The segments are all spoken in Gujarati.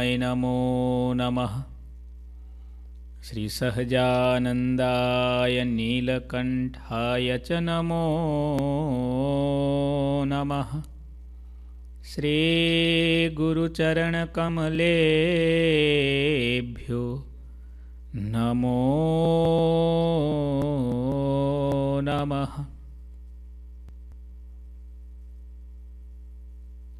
य नमो नमः श्रीसहजानन्दाय नीलकण्ठाय च नमो नमः श्रीगुरुचरणकमलेभ्यो नमो नमः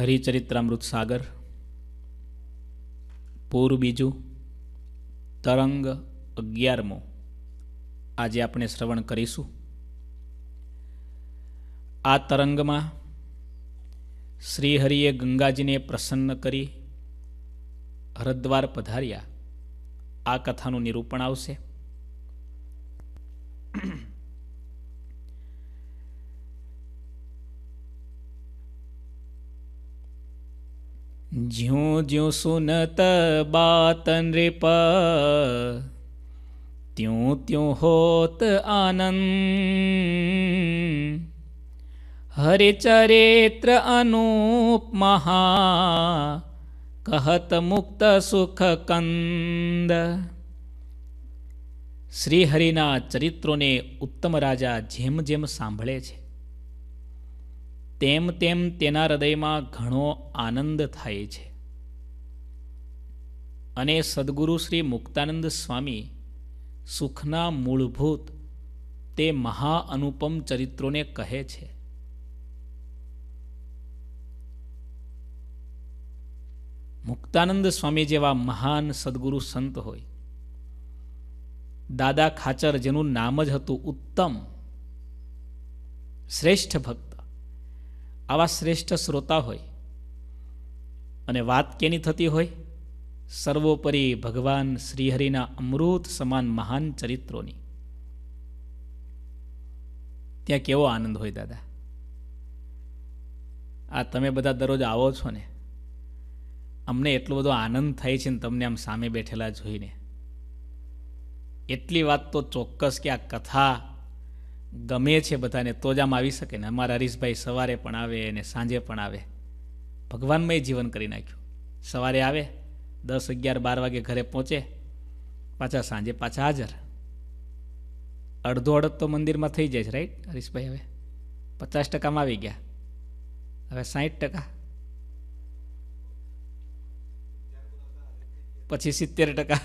હરિચરિત્રામૃત સાગર પૂર બીજું તરંગ અગિયારમો આજે આપણે શ્રવણ કરીશું આ તરંગમાં શ્રીહરિએ ગંગાજીને પ્રસન્ન કરી હરદ્વાર પધાર્યા આ કથાનું નિરૂપણ આવશે જ્યું જ્યું સુનત બાતન નૃપ ત્યું ત્યું હોત આનંદ હરિચરિત્ર અનુપ મહા કહત મુક્ત સુખ કંદ શ્રીહરિના ચરિત્રોને ઉત્તમ રાજા જેમ જેમ સાંભળે છે તેમ તેમ તેના હૃદયમાં ઘણો આનંદ થાય છે અને સદગુરુ શ્રી મુક્તાનંદ સ્વામી સુખના મૂળભૂત તે મહાઅનુપમ ચરિત્રોને કહે છે મુક્તાનંદ સ્વામી જેવા મહાન સદગુરુ સંત હોય દાદા ખાચર જેનું નામ જ હતું ઉત્તમ શ્રેષ્ઠ ભક્ત આવા શ્રેષ્ઠ શ્રોતા હોય અને વાત કેની થતી હોય સર્વોપરી ભગવાન શ્રીહરિના અમૃત સમાન મહાન ચરિત્રોની ત્યાં કેવો આનંદ હોય દાદા આ તમે બધા દરરોજ આવો છો ને અમને એટલો બધો આનંદ થાય છે ને તમને આમ સામે બેઠેલા જોઈને એટલી વાત તો ચોક્કસ કે આ કથા ગમે છે બધાને તો જ આમ આવી શકે ને અમારા હરીશભાઈ સવારે પણ આવે અને સાંજે પણ આવે ભગવાનમય જીવન કરી નાખ્યું સવારે આવે દસ અગિયાર બાર વાગે ઘરે પહોંચે પાછા સાંજે પાછા હાજર અડધો અડધ તો મંદિરમાં થઈ જાય છે રાઈટ હરીશભાઈ હવે પચાસ ટકામાં આવી ગયા હવે સાહીઠ ટકા પછી સિત્તેર ટકા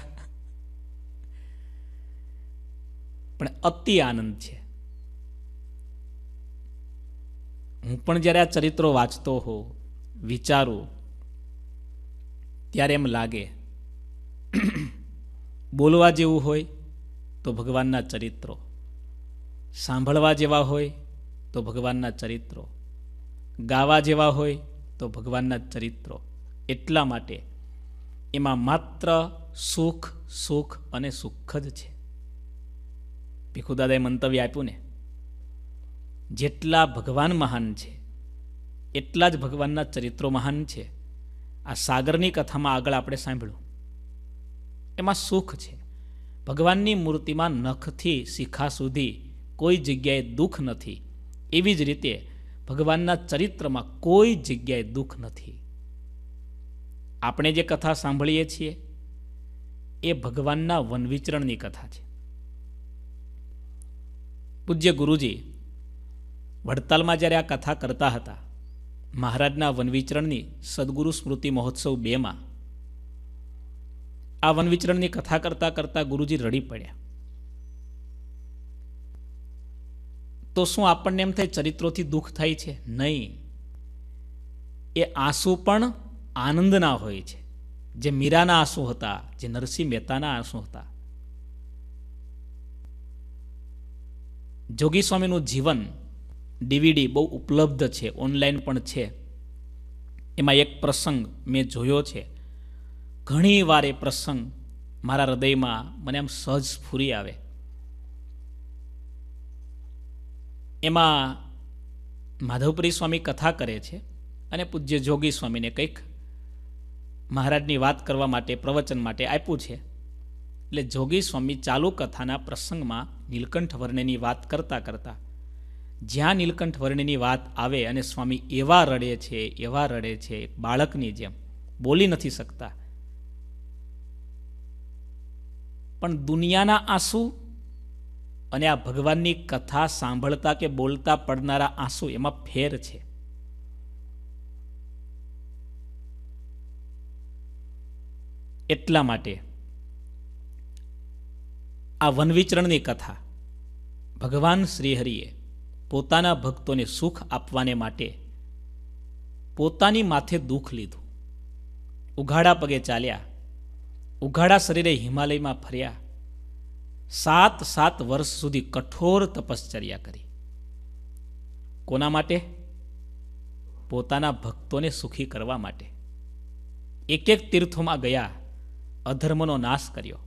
પણ અતિ આનંદ છે હું પણ જ્યારે આ ચરિત્રો વાંચતો હોઉં વિચારું ત્યારે એમ લાગે બોલવા જેવું હોય તો ભગવાનના ચરિત્રો સાંભળવા જેવા હોય તો ભગવાનના ચરિત્રો ગાવા જેવા હોય તો ભગવાનના ચરિત્રો એટલા માટે એમાં માત્ર સુખ સુખ અને સુખ જ છે ભીખુદાદાએ મંતવ્ય આપ્યું ને જેટલા ભગવાન મહાન છે એટલા જ ભગવાનના ચરિત્રો મહાન છે આ સાગરની કથામાં આગળ આપણે સાંભળ્યું એમાં સુખ છે ભગવાનની મૂર્તિમાં નખથી શિખા સુધી કોઈ જગ્યાએ દુઃખ નથી એવી જ રીતે ભગવાનના ચરિત્રમાં કોઈ જગ્યાએ દુઃખ નથી આપણે જે કથા સાંભળીએ છીએ એ ભગવાનના વનવિચરણની કથા છે પૂજ્ય ગુરુજી વડતાલમાં જ્યારે આ કથા કરતા હતા મહારાજના વનવિચરણની સદગુરુ સ્મૃતિ મહોત્સવ બેમાં આ વનવિચરણની કથા કરતા કરતા ગુરુજી રડી પડ્યા તો શું આપણને એમ થાય ચરિત્રોથી દુઃખ થાય છે નહીં એ આંસુ પણ આનંદના હોય છે જે મીરાના આંસુ હતા જે નરસિંહ મહેતાના આંસુ હતા જોગી સ્વામીનું જીવન ડીવીડી બહુ ઉપલબ્ધ છે ઓનલાઈન પણ છે એમાં એક પ્રસંગ મેં જોયો છે ઘણી વાર એ પ્રસંગ મારા હૃદયમાં મને આમ સહજ સ્ફૂરી આવે એમાં માધવપુરી સ્વામી કથા કરે છે અને પૂજ્ય જોગી સ્વામીને કંઈક મહારાજની વાત કરવા માટે પ્રવચન માટે આપ્યું છે એટલે જોગી સ્વામી ચાલુ કથાના પ્રસંગમાં નીલકંઠ વર્ણેની વાત કરતાં કરતાં જ્યાં નીલકંઠ વર્ણિની વાત આવે અને સ્વામી એવા રડે છે એવા રડે છે બાળકની જેમ બોલી નથી શકતા પણ દુનિયાના આંસુ અને આ ભગવાનની કથા સાંભળતા કે બોલતા પડનારા આંસુ એમાં ફેર છે એટલા માટે આ વનવિચરણની કથા ભગવાન શ્રીહરિએ પોતાના ભક્તોને સુખ આપવાને માટે પોતાની માથે દુઃખ લીધું ઉઘાડા પગે ચાલ્યા ઉઘાડા શરીરે હિમાલયમાં ફર્યા સાત સાત વર્ષ સુધી કઠોર તપશ્ચર્યા કરી કોના માટે પોતાના ભક્તોને સુખી કરવા માટે એક એક તીર્થોમાં ગયા અધર્મનો નાશ કર્યો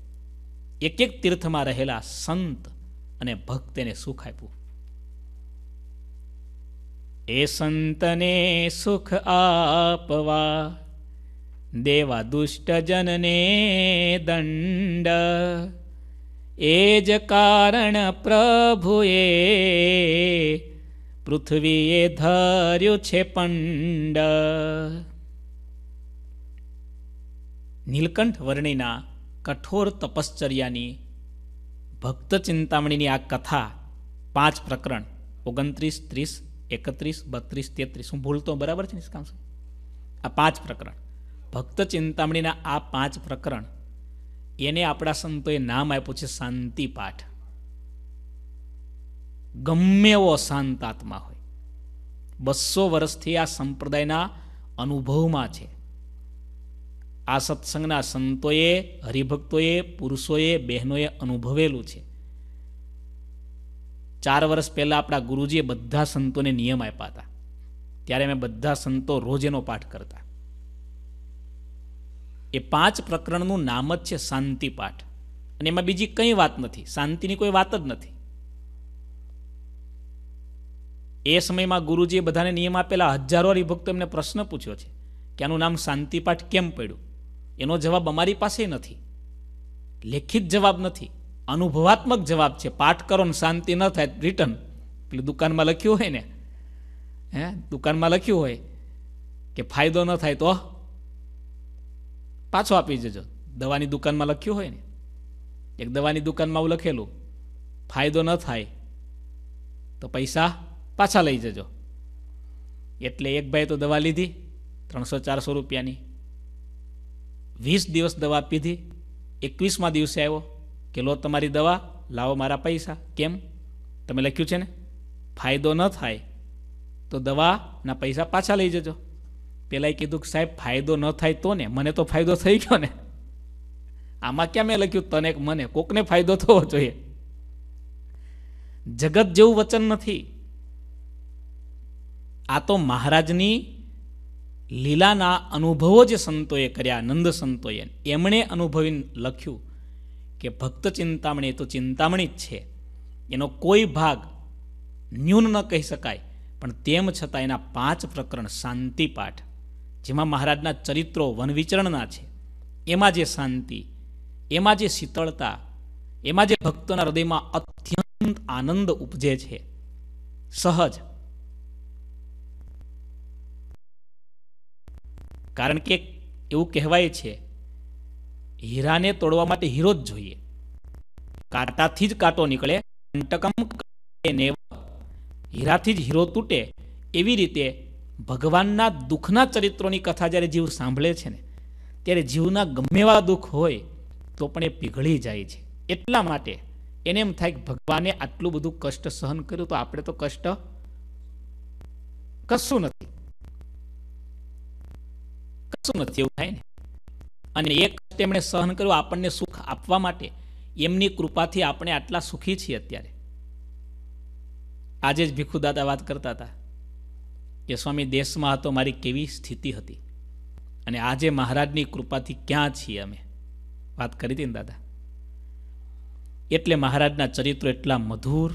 એક એક તીર્થમાં રહેલા સંત અને ભક્તને સુખ આપ્યું એ સંતને સુખ આપવા દેવા દુષ્ટજનને દંડ એ જ કારણ પ્રભુએ પૃથ્વીએ ધર્યું છે પંડ નીલકંઠ વર્ણિના કઠોર તપશ્ચર્યાની ભક્ત ચિંતામણીની આ કથા પાંચ પ્રકરણ ઓગણત્રીસ ત્રીસ એકત્રીસ બત્રીસ તેત્રીસ હું ભૂલતો બરાબર છે નિષ્કાંશ આ પાંચ પ્રકરણ ભક્ત ચિંતામણીના આ પાંચ પ્રકરણ એને આપણા સંતોએ નામ આપ્યું છે શાંતિ પાઠ ગમે એવો શાંત આત્મા હોય બસો વર્ષથી આ સંપ્રદાયના અનુભવમાં છે આ સત્સંગના સંતોએ હરિભક્તોએ પુરુષોએ બહેનોએ અનુભવેલું છે ચાર વર્ષ પહેલાં આપણા ગુરુજીએ બધા સંતોને નિયમ આપ્યા હતા ત્યારે અમે બધા સંતો રોજ એનો પાઠ કરતા એ પાંચ પ્રકરણનું નામ જ છે શાંતિ પાઠ અને એમાં બીજી કંઈ વાત નથી શાંતિની કોઈ વાત જ નથી એ સમયમાં ગુરુજીએ બધાને નિયમ આપેલા હજારો હરિભક્તો એમને પ્રશ્ન પૂછ્યો છે કે આનું નામ શાંતિપાઠ કેમ પડ્યું એનો જવાબ અમારી પાસે નથી લેખિત જવાબ નથી અનુભવાત્મક જવાબ છે પાઠ કરો ને શાંતિ ન થાય રિટર્ન પેલી દુકાનમાં લખ્યું હોય ને હે દુકાનમાં લખ્યું હોય કે ફાયદો ન થાય તો પાછો આપી જજો દવાની દુકાનમાં લખ્યું હોય ને એક દવાની દુકાનમાં આવું લખેલું ફાયદો ન થાય તો પૈસા પાછા લઈ જજો એટલે એક ભાઈ તો દવા લીધી ત્રણસો ચારસો રૂપિયાની વીસ દિવસ દવા પીધી એકવીસમાં દિવસે આવ્યો કે લો તમારી દવા લાવો મારા પૈસા કેમ તમે લખ્યું છે ને ફાયદો ન થાય તો દવાના પૈસા પાછા લઈ જજો પહેલાં કીધું કે સાહેબ ફાયદો ન થાય તો ને મને તો ફાયદો થઈ ગયો ને આમાં ક્યાં મેં લખ્યું તને મને કોકને ફાયદો થવો જોઈએ જગત જેવું વચન નથી આ તો મહારાજની લીલાના અનુભવો જે સંતોએ કર્યા નંદ સંતોએ એમણે અનુભવીને લખ્યું કે ભક્ત ચિંતામણી એ તો ચિંતામણી જ છે એનો કોઈ ભાગ ન્યૂન ન કહી શકાય પણ તેમ છતાં એના પાંચ પ્રકરણ શાંતિપાઠ જેમાં મહારાજના ચરિત્રો વનવિચરણના છે એમાં જે શાંતિ એમાં જે શીતળતા એમાં જે ભક્તોના હૃદયમાં અત્યંત આનંદ ઉપજે છે સહજ કારણ કે એવું કહેવાય છે હીરાને તોડવા માટે હીરો જ જોઈએ કાંટાથી જ કાંટો નીકળે કંટકમ હીરાથી જ હીરો તૂટે એવી રીતે ભગવાનના દુઃખના ચરિત્રોની કથા જ્યારે જીવ સાંભળે છે ને ત્યારે જીવના ગમે એવા દુઃખ હોય તો પણ એ પીઘળી જાય છે એટલા માટે એને એમ થાય કે ભગવાને આટલું બધું કષ્ટ સહન કર્યું તો આપણે તો કષ્ટ કશું નથી કશું નથી એવું થાય ને અને એક તેમણે સહન કર્યું આપણને સુખ આપવા માટે એમની કૃપાથી આપણે આટલા સુખી છીએ અત્યારે આજે જ ભીખુદાદા વાત કરતા હતા કે સ્વામી દેશમાં હતો મારી કેવી સ્થિતિ હતી અને આજે મહારાજની કૃપાથી ક્યાં છીએ અમે વાત કરી હતી ને દાદા એટલે મહારાજના ચરિત્રો એટલા મધુર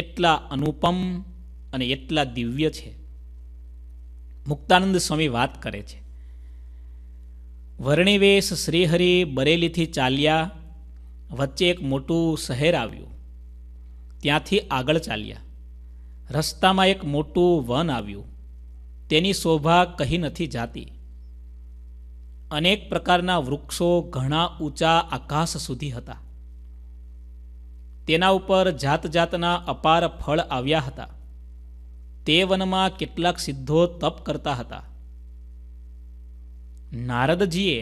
એટલા અનુપમ અને એટલા દિવ્ય છે મુક્તાનંદ સ્વામી વાત કરે છે વર્ણિવેશ શ્રીહરિ બરેલીથી ચાલ્યા વચ્ચે એક મોટું શહેર આવ્યું ત્યાંથી આગળ ચાલ્યા રસ્તામાં એક મોટું વન આવ્યું તેની શોભા કહી નથી જાતી અનેક પ્રકારના વૃક્ષો ઘણા ઊંચા આકાશ સુધી હતા તેના ઉપર જાત જાતના અપાર ફળ આવ્યા હતા તે વનમાં કેટલાક સિદ્ધો તપ કરતા હતા નારદજીએ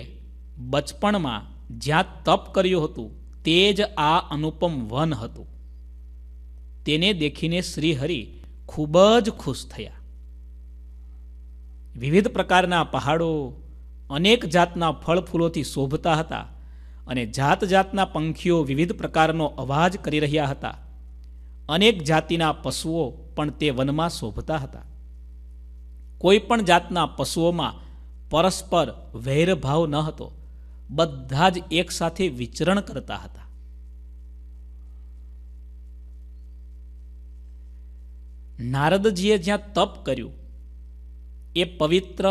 બચપણમાં જ્યાં તપ કર્યું હતું તે જ આ અનુપમ વન હતું તેને દેખીને શ્રીહરિ ખૂબ જ ખુશ થયા વિવિધ પ્રકારના પહાડો અનેક જાતના ફળ ફૂલોથી શોભતા હતા અને જાત જાતના પંખીઓ વિવિધ પ્રકારનો અવાજ કરી રહ્યા હતા અનેક જાતિના પશુઓ પણ તે વનમાં શોભતા હતા કોઈ પણ જાતના પશુઓમાં પરસ્પર વૈરભાવ ન હતો બધા જ એકસાથે વિચરણ કરતા હતા નારદજીએ જ્યાં તપ કર્યું એ પવિત્ર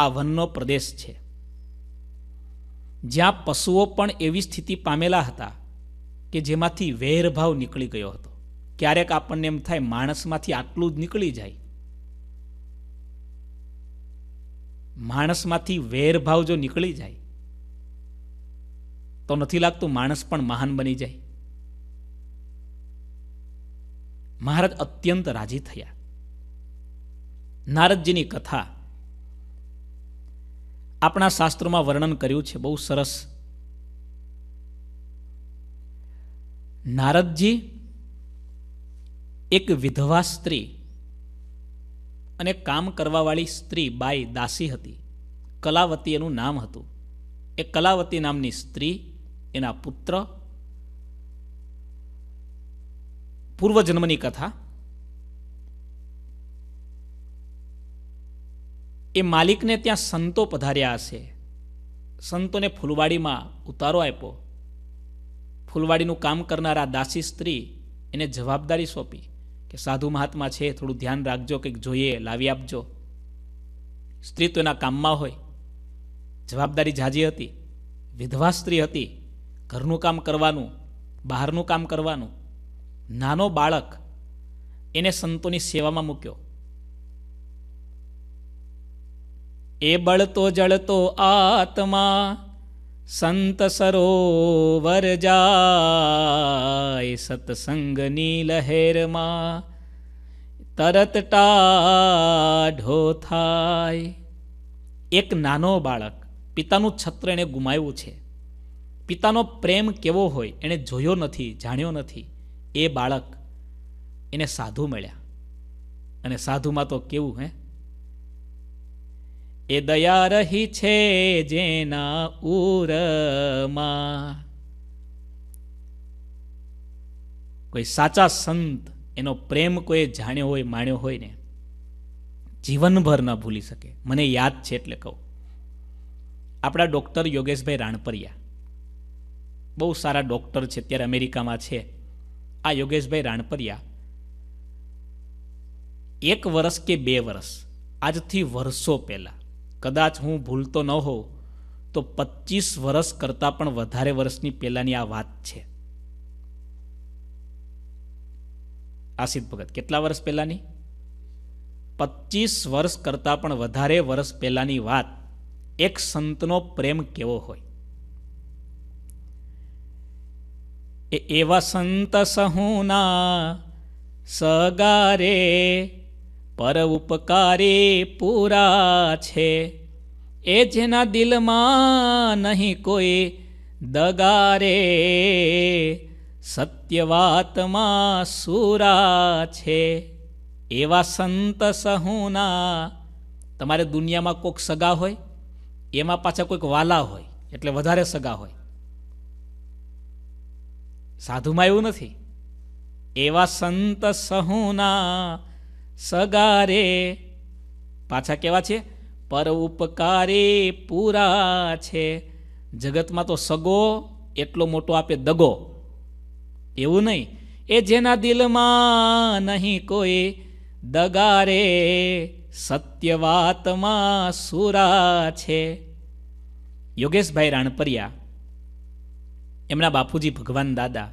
આ વનનો પ્રદેશ છે જ્યાં પશુઓ પણ એવી સ્થિતિ પામેલા હતા કે જેમાંથી વેરભાવ નીકળી ગયો હતો ક્યારેક આપણને એમ થાય માણસમાંથી આટલું જ નીકળી જાય માણસમાંથી વેરભાવ જો નીકળી જાય તો નથી લાગતું માણસ પણ મહાન બની જાય મહારાજ અત્યંત રાજી થયા નારદજીની કથા આપણા શાસ્ત્રોમાં વર્ણન કર્યું છે બહુ સરસ નારદજી એક વિધવા સ્ત્રી અને કામ કરવાવાળી સ્ત્રી બાઈ દાસી હતી કલાવતી એનું નામ હતું એ કલાવતી નામની સ્ત્રી એના પુત્ર પૂર્વજન્મની કથા એ માલિકને ત્યાં સંતો પધાર્યા હશે સંતોને ફૂલવાડીમાં ઉતારો આપ્યો ફૂલવાડીનું કામ કરનારા દાસી સ્ત્રી એને જવાબદારી સોંપી કે સાધુ મહાત્મા છે થોડું ધ્યાન રાખજો કંઈક જોઈએ લાવી આપજો સ્ત્રી તો એના કામમાં હોય જવાબદારી જાજી હતી વિધવા સ્ત્રી હતી ઘરનું કામ કરવાનું બહારનું કામ કરવાનું નાનો બાળક એને સંતોની સેવામાં મૂક્યો એ બળતો જળતો આત્મા સંત સરોવર જાય સત્સંગની લહેરમાં તરત ટાઢો થાય એક નાનો બાળક પિતાનું છત્ર એણે ગુમાવ્યું છે પિતાનો પ્રેમ કેવો હોય એણે જોયો નથી જાણ્યો નથી એ બાળક એને સાધુ મળ્યા અને સાધુમાં તો કેવું હે એ દયા રહી છે જેના ઉરમાં કોઈ સાચા સંત એનો પ્રેમ કોઈ જાણ્યો હોય માણ્યો હોય ને જીવનભર ન ભૂલી શકે મને યાદ છે એટલે કહું આપણા ડૉક્ટર યોગેશભાઈ રાણપરિયા બહુ સારા ડૉક્ટર છે અત્યારે અમેરિકામાં છે આ યોગેશભાઈ રાણપરિયા એક વર્ષ કે બે વર્ષ આજથી વર્ષો પહેલાં કદાચ હું ભૂલતો ન હોઉં તો પચીસ વર્ષ કરતાં પણ વધારે વર્ષની પહેલાંની આ વાત છે આસિદ ભગત કેટલા વર્ષ પહેલાંની પચીસ વર્ષ કરતાં પણ વધારે વર્ષ પહેલાંની વાત એક સંતનો પ્રેમ કેવો હોય એ એવા સંત સહુના સગારે પર ઉપકારી પૂરા છે એ જેના દિલમાં નહીં કોઈ દગારે સત્યવાતમાં સુરા છે એવા સંત સહુના તમારે દુનિયામાં કોઈક સગા હોય એમાં પાછા કોઈક વાલા હોય એટલે વધારે સગા હોય સાધુમાં એવું નથી એવા સંત સહુના સગારે પાછા કેવા છે પર ઉપકારે પૂરા છે જગતમાં તો સગો એટલો મોટો આપે દગો એવું નહીં એ જેના દિલમાં નહીં કોઈ દગારે સત્યવાતમાં સુરા છે યોગેશભાઈ રાણપરિયા એમના બાપુજી ભગવાન દાદા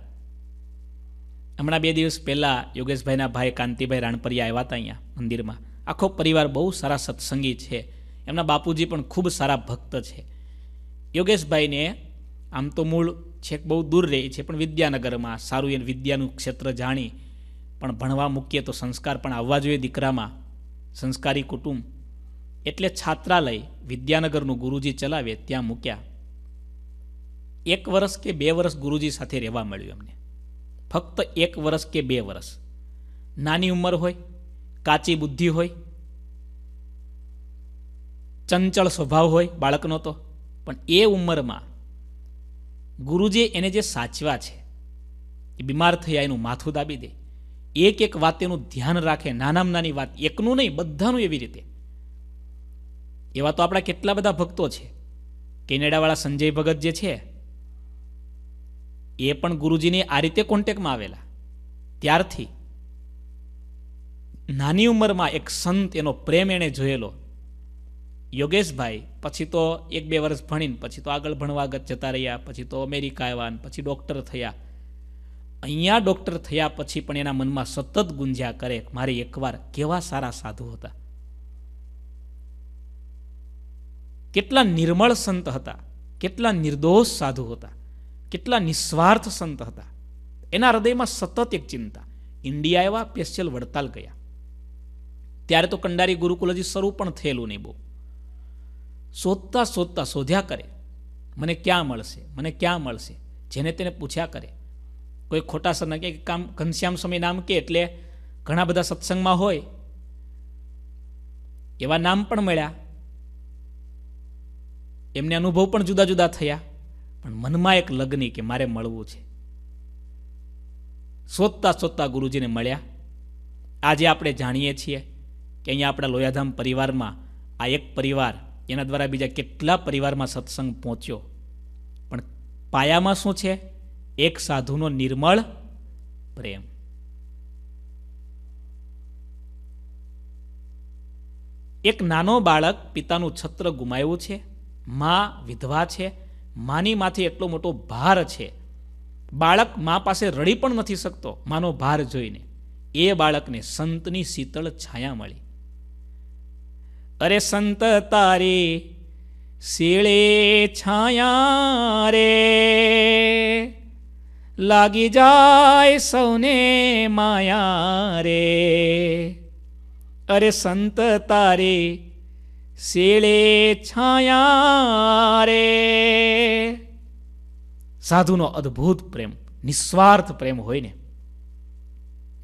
હમણાં બે દિવસ પહેલાં યોગેશભાઈના ભાઈ કાંતિભાઈ રાણપરિયા આવ્યા હતા અહીંયા મંદિરમાં આખો પરિવાર બહુ સારા સત્સંગી છે એમના બાપુજી પણ ખૂબ સારા ભક્ત છે યોગેશભાઈને આમ તો મૂળ છેક બહુ દૂર રહે છે પણ વિદ્યાનગરમાં સારું એને વિદ્યાનું ક્ષેત્ર જાણી પણ ભણવા મૂકીએ તો સંસ્કાર પણ આવવા જોઈએ દીકરામાં સંસ્કારી કુટુંબ એટલે છાત્રાલય વિદ્યાનગરનું ગુરુજી ચલાવે ત્યાં મૂક્યા એક વર્ષ કે બે વર્ષ ગુરુજી સાથે રહેવા મળ્યું એમને ફક્ત એક વર્ષ કે બે વર્ષ નાની ઉંમર હોય કાચી બુદ્ધિ હોય ચંચળ સ્વભાવ હોય બાળકનો તો પણ એ ઉંમરમાં ગુરુજીએ એને જે સાચવા છે એ બીમાર થયા એનું માથું દાબી દે એક એક વાત એનું ધ્યાન રાખે નાનામાં નાની વાત એકનું નહીં બધાનું એવી રીતે એવા તો આપણા કેટલા બધા ભક્તો છે કેનેડાવાળા સંજય ભગત જે છે એ પણ ગુરુજીની આ રીતે કોન્ટેકમાં આવેલા ત્યારથી નાની ઉંમરમાં એક સંત એનો પ્રેમ એણે જોયેલો યોગેશભાઈ પછી તો એક બે વર્ષ ભણીને પછી તો આગળ ભણવા જતા રહ્યા પછી તો અમેરિકા આવ્યા પછી ડૉક્ટર થયા અહીંયા ડૉક્ટર થયા પછી પણ એના મનમાં સતત ગુંજ્યા કરે મારે એકવાર કેવા સારા સાધુ હતા કેટલા નિર્મળ સંત હતા કેટલા નિર્દોષ સાધુ હતા કેટલા નિસ્વાર્થ સંત હતા એના હૃદયમાં સતત એક ચિંતા ઇન્ડિયા એવા સ્પેશિયલ વડતાલ ગયા ત્યારે તો કંડારી ગુરુકુલ હજી શરૂ પણ થયેલું નહીં બહુ શોધતા શોધતા શોધ્યા કરે મને ક્યાં મળશે મને ક્યાં મળશે જેને તેને પૂછ્યા કરે કોઈ ખોટા સરના કે કામ ઘનશ્યામ સ્વામી નામ કે એટલે ઘણા બધા સત્સંગમાં હોય એવા નામ પણ મળ્યા એમને અનુભવ પણ જુદા જુદા થયા પણ મનમાં એક લગ્ની કે મારે મળવું છે શોધતા શોધતા ગુરુજીને મળ્યા આજે આપણે જાણીએ છીએ કે અહીંયા આપણા લોયાધામ પરિવારમાં આ એક પરિવાર એના દ્વારા બીજા કેટલા પરિવારમાં સત્સંગ પહોંચ્યો પણ પાયામાં શું છે એક સાધુનો નિર્મળ પ્રેમ એક નાનો બાળક પિતાનું છત્ર ગુમાવ્યું છે મા વિધવા છે માનીમાંથી એટલો મોટો ભાર છે બાળક મા પાસે રડી પણ નથી શકતો માનો ભાર જોઈને એ બાળકને સંતની શીતળ છાયા મળી અરે સંત તારી શીળે છાયા રે લાગી જાય સૌને માયા રે અરે સંત તારી શેળે છાયા રે સાધુનો અદ્ભુત પ્રેમ નિસ્વાર્થ પ્રેમ હોય ને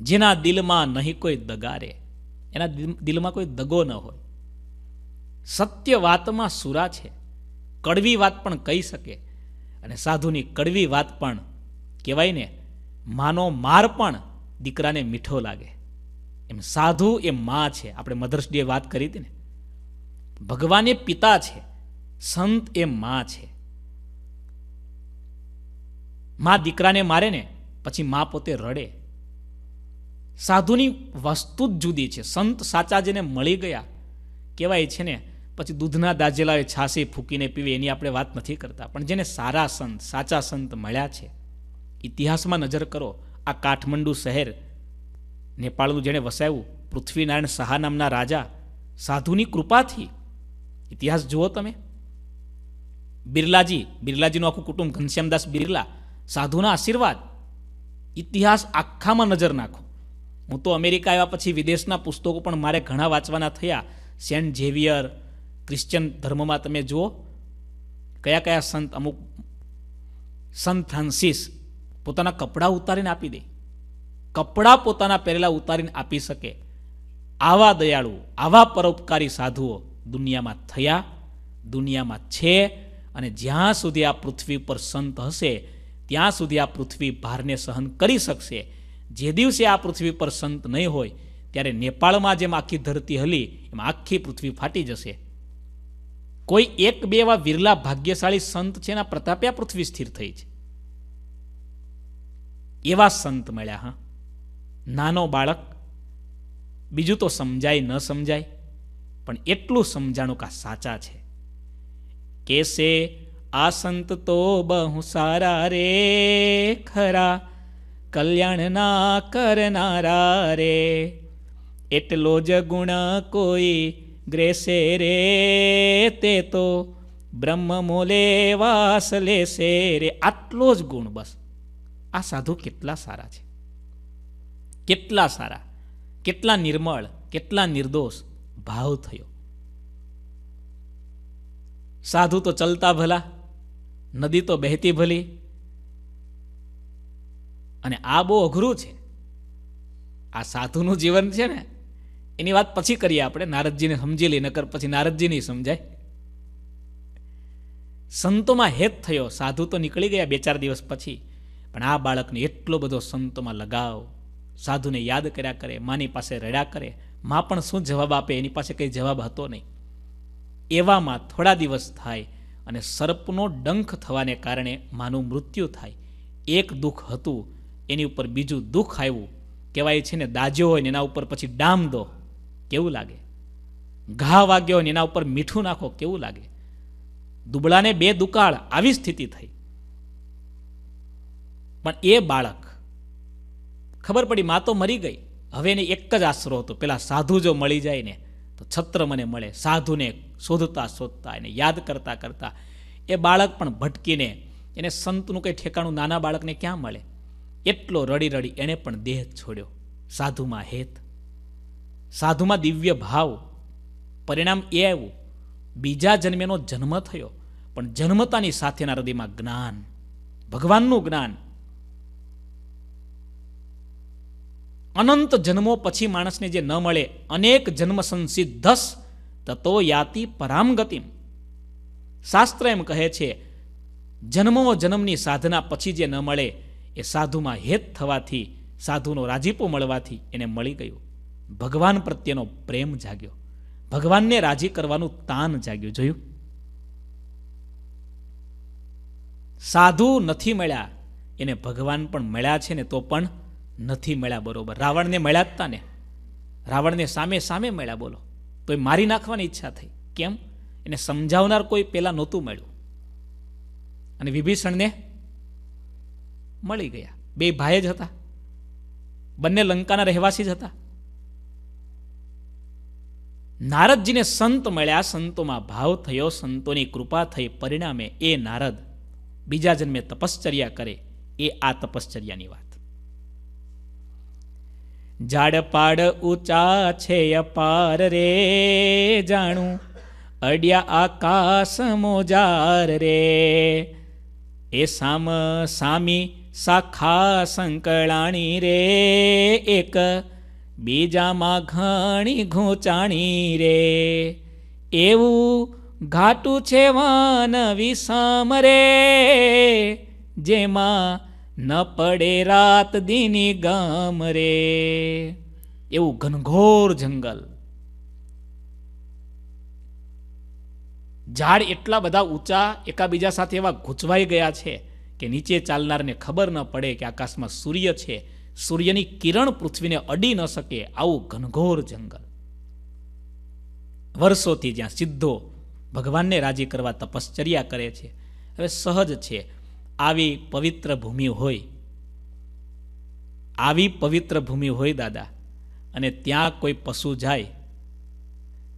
જેના દિલમાં નહીં કોઈ દગારે એના દિલમાં કોઈ દગો ન હોય સત્ય વાતમાં સુરા છે કડવી વાત પણ કહી શકે અને સાધુની કડવી વાત પણ કહેવાય ને માનો માર પણ દીકરાને મીઠો લાગે એમ સાધુ એ મા છે આપણે મધર્સ ડે વાત કરી હતી ને ભગવાન એ પિતા છે સંત એ મા છે મા દીકરાને મારે ને પછી મા પોતે રડે સાધુની વસ્તુ જ જુદી છે સંત સાચા જેને મળી ગયા કહેવાય છે ને પછી દૂધના દાજેલા છાસી ફૂકીને પીવે એની આપણે વાત નથી કરતા પણ જેને સારા સંત સાચા સંત મળ્યા છે ઇતિહાસમાં નજર કરો આ કાઠમંડુ શહેર નેપાળનું જેણે વસાવ્યું પૃથ્વીનારાયણ સહા નામના રાજા સાધુની કૃપાથી ઇતિહાસ જુઓ તમે બિરલાજી બિરલાજીનું આખું કુટુંબ ઘનશ્યામદાસ બિરલા સાધુના આશીર્વાદ ઇતિહાસ આખામાં નજર નાખો હું તો અમેરિકા આવ્યા પછી વિદેશના પુસ્તકો પણ મારે ઘણા વાંચવાના થયા સેન્ટ ઝેવિયર ક્રિશ્ચિયન ધર્મમાં તમે જુઓ કયા કયા સંત અમુક સંત ફ્રાન્સિસ પોતાના કપડાં ઉતારીને આપી દે કપડાં પોતાના પહેરેલા ઉતારીને આપી શકે આવા દયાળુ આવા પરોપકારી સાધુઓ દુનિયામાં થયા દુનિયામાં છે અને જ્યાં સુધી આ પૃથ્વી પર સંત હશે ત્યાં સુધી આ પૃથ્વી ભારને સહન કરી શકશે જે દિવસે આ પૃથ્વી પર સંત નહીં હોય ત્યારે નેપાળમાં જેમ આખી ધરતી હલી એમાં આખી પૃથ્વી ફાટી જશે કોઈ એક બે એવા વિરલા ભાગ્યશાળી સંત છે એના પ્રતાપે આ પૃથ્વી સ્થિર થઈ છે એવા સંત મળ્યા હા નાનો બાળક બીજું તો સમજાય ન સમજાય પણ એટલું સમજાણું કા સાચા છે કેસે આ સંત તો બહુ સારા રે ખરા કલ્યાણ ના કરનારા રે એટલો જ ગુણ કોઈ ગ્રેસે રે તે તો બ્રહ્મ મોલે વાસ લેશે રે આટલો જ ગુણ બસ આ સાધુ કેટલા સારા છે કેટલા સારા કેટલા નિર્મળ કેટલા નિર્દોષ ભાવ થયો સાધુ તો ચલતા ભલા નદી તો બહેતી ભલી અને આ બહુ અઘરું છે આ સાધુનું જીવન છે ને એની વાત પછી કરીએ આપણે નારદજીને સમજી લઈ નકર પછી નારદજી નહીં સમજાય સંતોમાં હેત થયો સાધુ તો નીકળી ગયા બે ચાર દિવસ પછી પણ આ બાળકને એટલો બધો સંતોમાં લગાવ સાધુને યાદ કર્યા કરે માની પાસે રડ્યા કરે માં પણ શું જવાબ આપે એની પાસે કંઈ જવાબ હતો નહીં એવામાં થોડા દિવસ થાય અને સર્પનો ડંખ થવાને કારણે માનું મૃત્યુ થાય એક દુઃખ હતું એની ઉપર બીજું દુઃખ આવ્યું કહેવાય છે ને દાજ્યો હોય ને એના ઉપર પછી ડામ દો કેવું લાગે ઘા વાગ્યો હોય ને એના ઉપર મીઠું નાખો કેવું લાગે દુબળાને બે દુકાળ આવી સ્થિતિ થઈ પણ એ બાળક ખબર પડી મા તો મરી ગઈ હવે એને એક જ આશરો હતો પેલા સાધુ જો મળી જાય ને તો છત્ર મને મળે સાધુને શોધતા શોધતા એને યાદ કરતા કરતાં એ બાળક પણ ભટકીને એને સંતનું કંઈ ઠેકાણું નાના બાળકને ક્યાં મળે એટલો રડી રડી એણે પણ દેહ છોડ્યો સાધુમાં હેત સાધુમાં દિવ્ય ભાવ પરિણામ એ આવ્યું બીજા જન્મેનો જન્મ થયો પણ જન્મતાની સાથેના હૃદયમાં જ્ઞાન ભગવાનનું જ્ઞાન અનંત જન્મો પછી માણસને જે ન મળે અનેક જન્મ સંસિદ્ધસ તતો યાતિ પરામ ગતિમ શાસ્ત્ર એમ કહે છે જન્મો જન્મની સાધના પછી જે ન મળે એ સાધુમાં હેત થવાથી સાધુનો રાજીપો મળવાથી એને મળી ગયું ભગવાન પ્રત્યેનો પ્રેમ જાગ્યો ભગવાનને રાજી કરવાનું તાન જાગ્યું જોયું સાધુ નથી મળ્યા એને ભગવાન પણ મળ્યા છે ને તો પણ નથી મળ્યા બરોબર રાવણને મળ્યા જ ને રાવણને સામે સામે મળ્યા બોલો તો એ મારી નાખવાની ઈચ્છા થઈ કેમ એને સમજાવનાર કોઈ પહેલાં નહોતું મળ્યું અને વિભીષણને મળી ગયા બે ભાઈ જ હતા બંને લંકાના રહેવાસી જ હતા નારદજીને સંત મળ્યા સંતોમાં ભાવ થયો સંતોની કૃપા થઈ પરિણામે એ નારદ બીજા જન્મે તપશ્ચર્યા કરે એ આ તપશ્ચર્યાની વાત ઝાડ પાડ ઊંચા છે અપાર રે જાણું અડિયા આકાશ મોજાર રે એ સામ સામી સાખા સંકળાણી રે એક બીજામાં ઘણી ઘોંચાણી રે એવું ઘાટું છે વન વિષમ રે જેમાં ન પડે રાત દીની ગામ રે એવું ઘનઘોર જંગલ ઝાડ એટલા બધા ઊંચા એકાબીજા સાથે એવા ગૂંચવાઈ ગયા છે કે નીચે ચાલનારને ખબર ન પડે કે આકાશમાં સૂર્ય છે સૂર્યની કિરણ પૃથ્વીને અડી ન શકે આવું ઘનઘોર જંગલ વર્ષોથી જ્યાં સિદ્ધો ભગવાનને રાજી કરવા તપશ્ચર્યા કરે છે હવે સહજ છે આવી પવિત્ર ભૂમિ હોય આવી પવિત્ર ભૂમિ હોય દાદા અને ત્યાં કોઈ પશુ જાય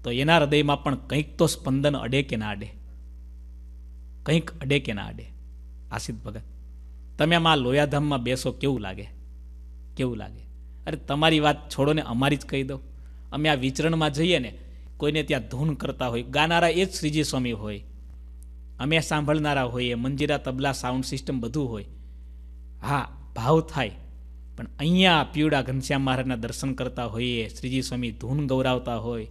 તો એના હૃદયમાં પણ કંઈક તો સ્પંદન અડે કે ના અડે કંઈક અડે કે ના અડે આસિત ભગત તમે આમાં લોયાધામમાં બેસો કેવું લાગે કેવું લાગે અરે તમારી વાત છોડો ને અમારી જ કહી દો અમે આ વિચરણમાં જઈએ ને કોઈને ત્યાં ધૂન કરતા હોય ગાનારા એ જ શ્રીજી સ્વામી હોય અમે સાંભળનારા હોઈએ મંજીરા તબલા સાઉન્ડ સિસ્ટમ બધું હોય હા ભાવ થાય પણ અહીંયા પીવડા ઘનશ્યામ મહારાજના દર્શન કરતા હોઈએ શ્રીજી સ્વામી ધૂન ગૌરાવતા હોય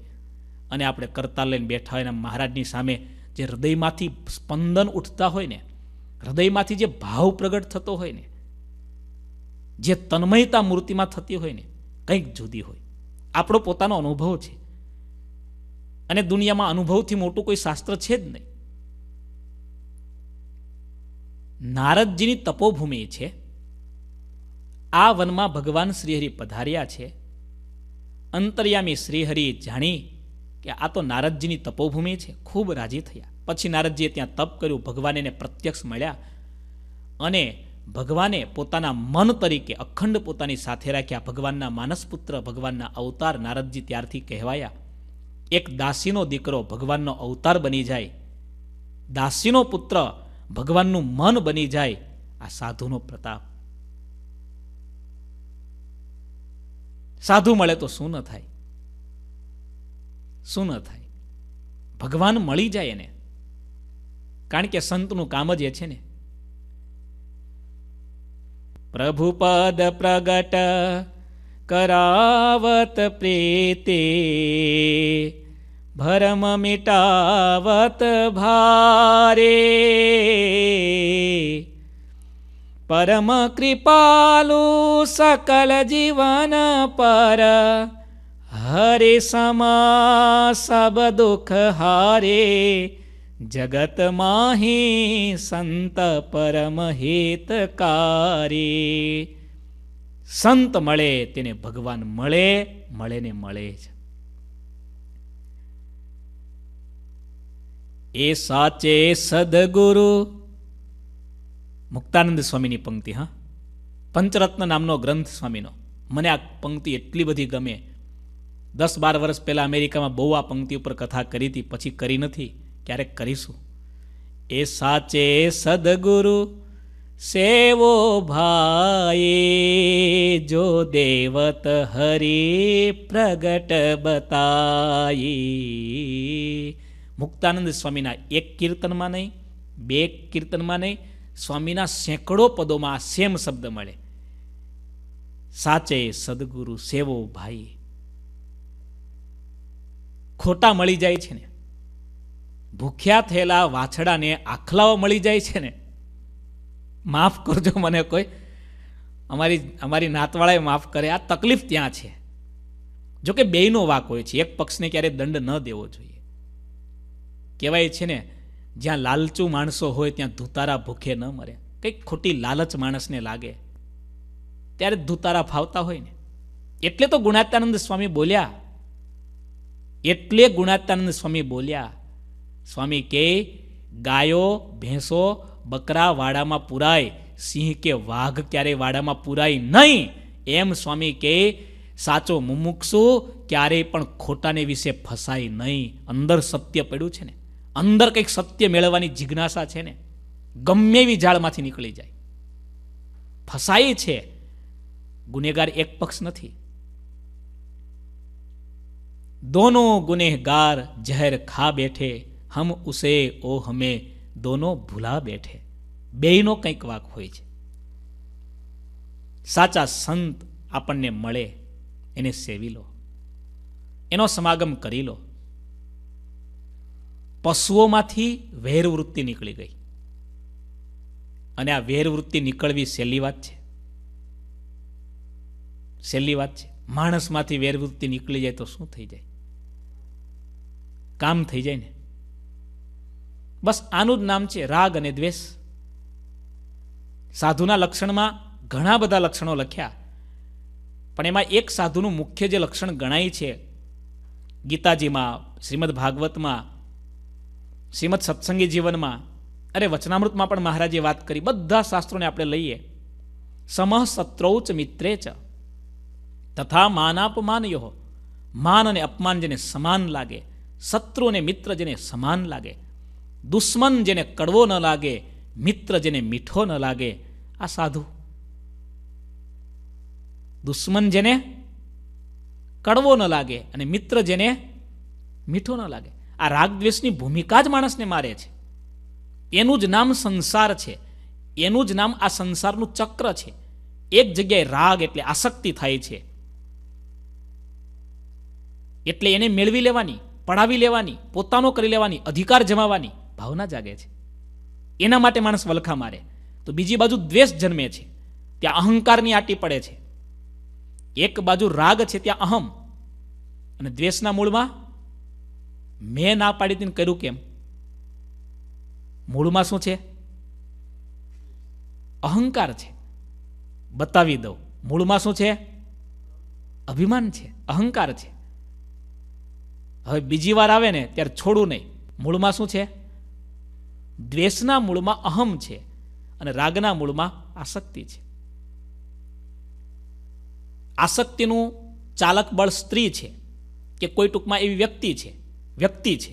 અને આપણે કરતા લઈને બેઠા હોય મહારાજની સામે જે હૃદયમાંથી સ્પંદન ઉઠતા હોય ને હૃદયમાંથી જે ભાવ પ્રગટ થતો હોય ને જે તન્મયતા મૂર્તિમાં થતી હોય ને કંઈક જુદી હોય આપણો પોતાનો અનુભવ છે અને દુનિયામાં અનુભવથી મોટું કોઈ શાસ્ત્ર છે જ નહીં નારદજીની તપોભૂમિ છે આ વનમાં ભગવાન શ્રીહરિ પધાર્યા છે અંતર્યામી શ્રીહરિ જાણી કે આ તો નારદજીની તપોભૂમિ છે ખૂબ રાજી થયા પછી નારદજીએ ત્યાં તપ કર્યું ભગવાન એને પ્રત્યક્ષ મળ્યા અને ભગવાને પોતાના મન તરીકે અખંડ પોતાની સાથે રાખ્યા ભગવાનના માનસપુત્ર ભગવાનના અવતાર નારદજી ત્યારથી કહેવાયા એક દાસીનો દીકરો ભગવાનનો અવતાર બની જાય દાસીનો પુત્ર ભગવાનનું મન બની જાય આ સાધુનો પ્રતાપ સાધુ મળે તો શું ન થાય શું ન થાય ભગવાન મળી જાય એને કારણ કે સંતનું કામ જ એ છે ને પ્રભુપદ પ્રગટ કરાવત પ્રેતે ભરમ મિટાવત ભારે પરમ કૃપાલુ સકલ જીવન પર હરે સમા સબ દુઃખ હારે જગત માહી સંત પરમ હિતકારી સંત મળે તેને ભગવાન મળે મળે ને મળે જ એ સાચે સદગુરુ મુક્તાનંદ સ્વામીની પંક્તિ હા પંચરત્ન નામનો ગ્રંથ સ્વામીનો મને આ પંક્તિ એટલી બધી ગમે દસ બાર વર્ષ પહેલાં અમેરિકામાં બહુ આ પંક્તિ ઉપર કથા કરી હતી પછી કરી નથી ક્યારેક કરીશું એ સાચે સદગુરુ સેવો ભાઈ જો દેવત હરી પ્રગટ બતાઈ મુક્તાનંદ સ્વામીના એક કીર્તનમાં નહીં બે કીર્તનમાં નહીં સ્વામીના સેંકડો પદોમાં આ સેમ શબ્દ મળે સાચે સદગુરુ સેવો ભાઈ ખોટા મળી જાય છે ને ભૂખ્યા થયેલા વાછડાને આખલાઓ મળી જાય છે ને માફ કરજો મને કોઈ અમારી અમારી નાતવાળાએ માફ કરે આ તકલીફ ત્યાં છે જોકે કે બેયનો વાક હોય છે એક પક્ષને ક્યારેય દંડ ન દેવો જોઈએ કહેવાય છે ને જ્યાં લાલચુ માણસો હોય ત્યાં ધૂતારા ભૂખે ન મરે કંઈક ખોટી લાલચ માણસને લાગે ત્યારે ધૂતારા ફાવતા હોય ને એટલે તો ગુણાત્યાનંદ સ્વામી બોલ્યા એટલે ગુણાત્યાનંદ સ્વામી બોલ્યા સ્વામી કે ગાયો ભેંસો બકરા વાડામાં પુરાય સિંહ કે વાઘ ક્યારેય વાડામાં પુરાય નહીં એમ સ્વામી કે સાચો મુમુક્ષુ ક્યારેય પણ ખોટાને વિશે ફસાય નહીં અંદર સત્ય પડ્યું છે ને અંદર કંઈક સત્ય મેળવવાની જિજ્ઞાસા છે ને ગમે એવી જાળમાંથી નીકળી જાય ફસાય છે ગુનેગાર એક પક્ષ નથી દોનો ગુનેગાર જહેર ખા બેઠે હમ ઉસે ઓ હમે દોનો ભૂલા બેઠે બેયનો કંઈક વાક હોય છે સાચા સંત આપણને મળે એને સેવી લો એનો સમાગમ કરી લો પશુઓમાંથી વેરવૃત્તિ નીકળી ગઈ અને આ વેરવૃત્તિ નીકળવી સહેલી વાત છે સહેલી વાત છે માણસમાંથી વેરવૃત્તિ નીકળી જાય તો શું થઈ જાય કામ થઈ જાય ને બસ આનું જ નામ છે રાગ અને દ્વેષ સાધુના લક્ષણમાં ઘણા બધા લક્ષણો લખ્યા પણ એમાં એક સાધુનું મુખ્ય જે લક્ષણ ગણાય છે ગીતાજીમાં શ્રીમદ ભાગવતમાં શ્રીમદ સત્સંગી જીવનમાં અરે વચનામૃતમાં પણ મહારાજે વાત કરી બધા શાસ્ત્રોને આપણે લઈએ સમહ શત્રૌચ મિત્રે ચ તથા માનાપમાન યો માન અને અપમાન જેને સમાન લાગે શત્રુ અને મિત્ર જેને સમાન લાગે દુશ્મન જેને કડવો ન લાગે મિત્ર જેને મીઠો ન લાગે આ સાધુ દુશ્મન જેને કડવો ન લાગે અને મિત્ર જેને મીઠો ન લાગે આ રાગદ્વેષની ભૂમિકા જ માણસને મારે છે એનું જ નામ સંસાર છે એનું જ નામ આ સંસારનું ચક્ર છે એક જગ્યાએ રાગ એટલે આસક્તિ થાય છે એટલે એને મેળવી લેવાની પડાવી લેવાની પોતાનો કરી લેવાની અધિકાર જમાવાની ભાવના જાગે છે એના માટે માણસ વલખા મારે તો બીજી બાજુ દ્વેષ જન્મે છે ત્યાં અહંકારની આટી પડે છે એક બાજુ રાગ છે ત્યાં અહમ અને દ્વેષના મૂળમાં મેં ના પાડી હતી કર્યું કેમ મૂળમાં શું છે અહંકાર છે બતાવી દઉં મૂળમાં શું છે અભિમાન છે અહંકાર છે હવે બીજી વાર આવે ને ત્યારે છોડું નહીં મૂળમાં શું છે દ્વેષના મૂળમાં અહમ છે અને રાગના મૂળમાં આસક્તિ છે આસક્તિનું ચાલક બળ સ્ત્રી છે કે કોઈ ટૂંકમાં એવી વ્યક્તિ છે વ્યક્તિ છે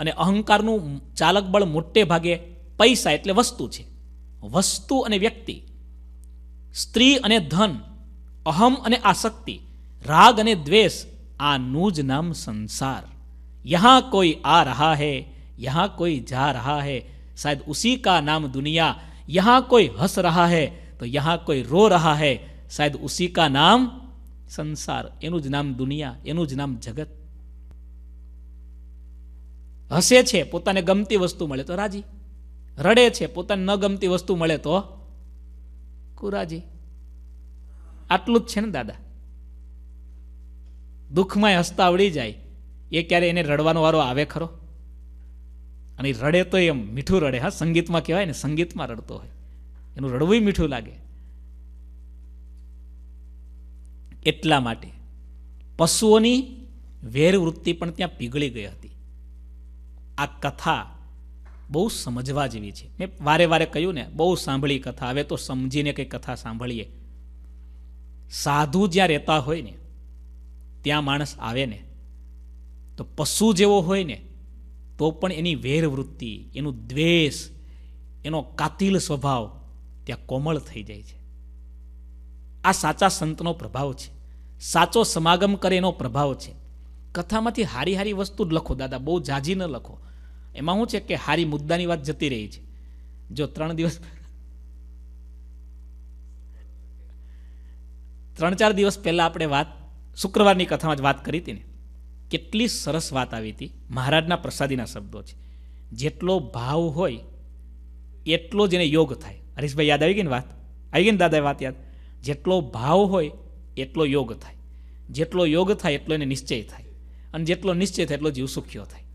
અને અહંકારનું ચાલક બળ મોટે ભાગે પૈસા એટલે વસ્તુ છે વસ્તુ અને વ્યક્તિ સ્ત્રી અને ધન અહમ અને આસક્તિ રાગ અને દ્વેષ આનું જ નામ સંસાર યહાં કોઈ આ રહા હૈ યહાં કોઈ જા રહા હૈ શાયદ ઉસી કા નામ દુનિયા યહાં કોઈ હસ રહા હૈ તો યહાં કોઈ રો રહા હૈ શાયદ ઉસી કા નામ સંસાર એનું જ નામ દુનિયા એનું જ નામ જગત હસે છે પોતાને ગમતી વસ્તુ મળે તો રાજી રડે છે પોતાને ન ગમતી વસ્તુ મળે તો કુરાજી આટલું જ છે ને દાદા દુઃખમાં હસતા આવડી જાય એ ક્યારે એને રડવાનો વારો આવે ખરો અને રડે તો એમ મીઠું રડે હા સંગીતમાં કહેવાય ને સંગીતમાં રડતો હોય એનું રડવું મીઠું લાગે એટલા માટે પશુઓની વેરવૃત્તિ પણ ત્યાં પીગળી ગઈ હતી આ કથા બહુ સમજવા જેવી છે મેં વારે વારે કહ્યું ને બહુ સાંભળી કથા હવે તો સમજીને કંઈ કથા સાંભળીએ સાધુ જ્યાં રહેતા હોય ને ત્યાં માણસ આવે ને તો પશુ જેવો હોય ને તો પણ એની વેરવૃત્તિ એનું દ્વેષ એનો કાતિલ સ્વભાવ ત્યાં કોમળ થઈ જાય છે આ સાચા સંતનો પ્રભાવ છે સાચો સમાગમ કરે એનો પ્રભાવ છે કથામાંથી હારી હારી વસ્તુ જ લખો દાદા બહુ જાજી ન લખો એમાં શું છે કે હારી મુદ્દાની વાત જતી રહી છે જો ત્રણ દિવસ ત્રણ ચાર દિવસ પહેલાં આપણે વાત શુક્રવારની કથામાં જ વાત કરી હતી ને કેટલી સરસ વાત આવી હતી મહારાજના પ્રસાદીના શબ્દો છે જેટલો ભાવ હોય એટલો જેને યોગ થાય હરીશભાઈ યાદ આવી ગઈ ને વાત આવી ગઈ ને દાદા વાત યાદ જેટલો ભાવ હોય એટલો યોગ થાય જેટલો યોગ થાય એટલો એને નિશ્ચય થાય અને જેટલો નિશ્ચય થાય એટલો જીવ સુખ્યો થાય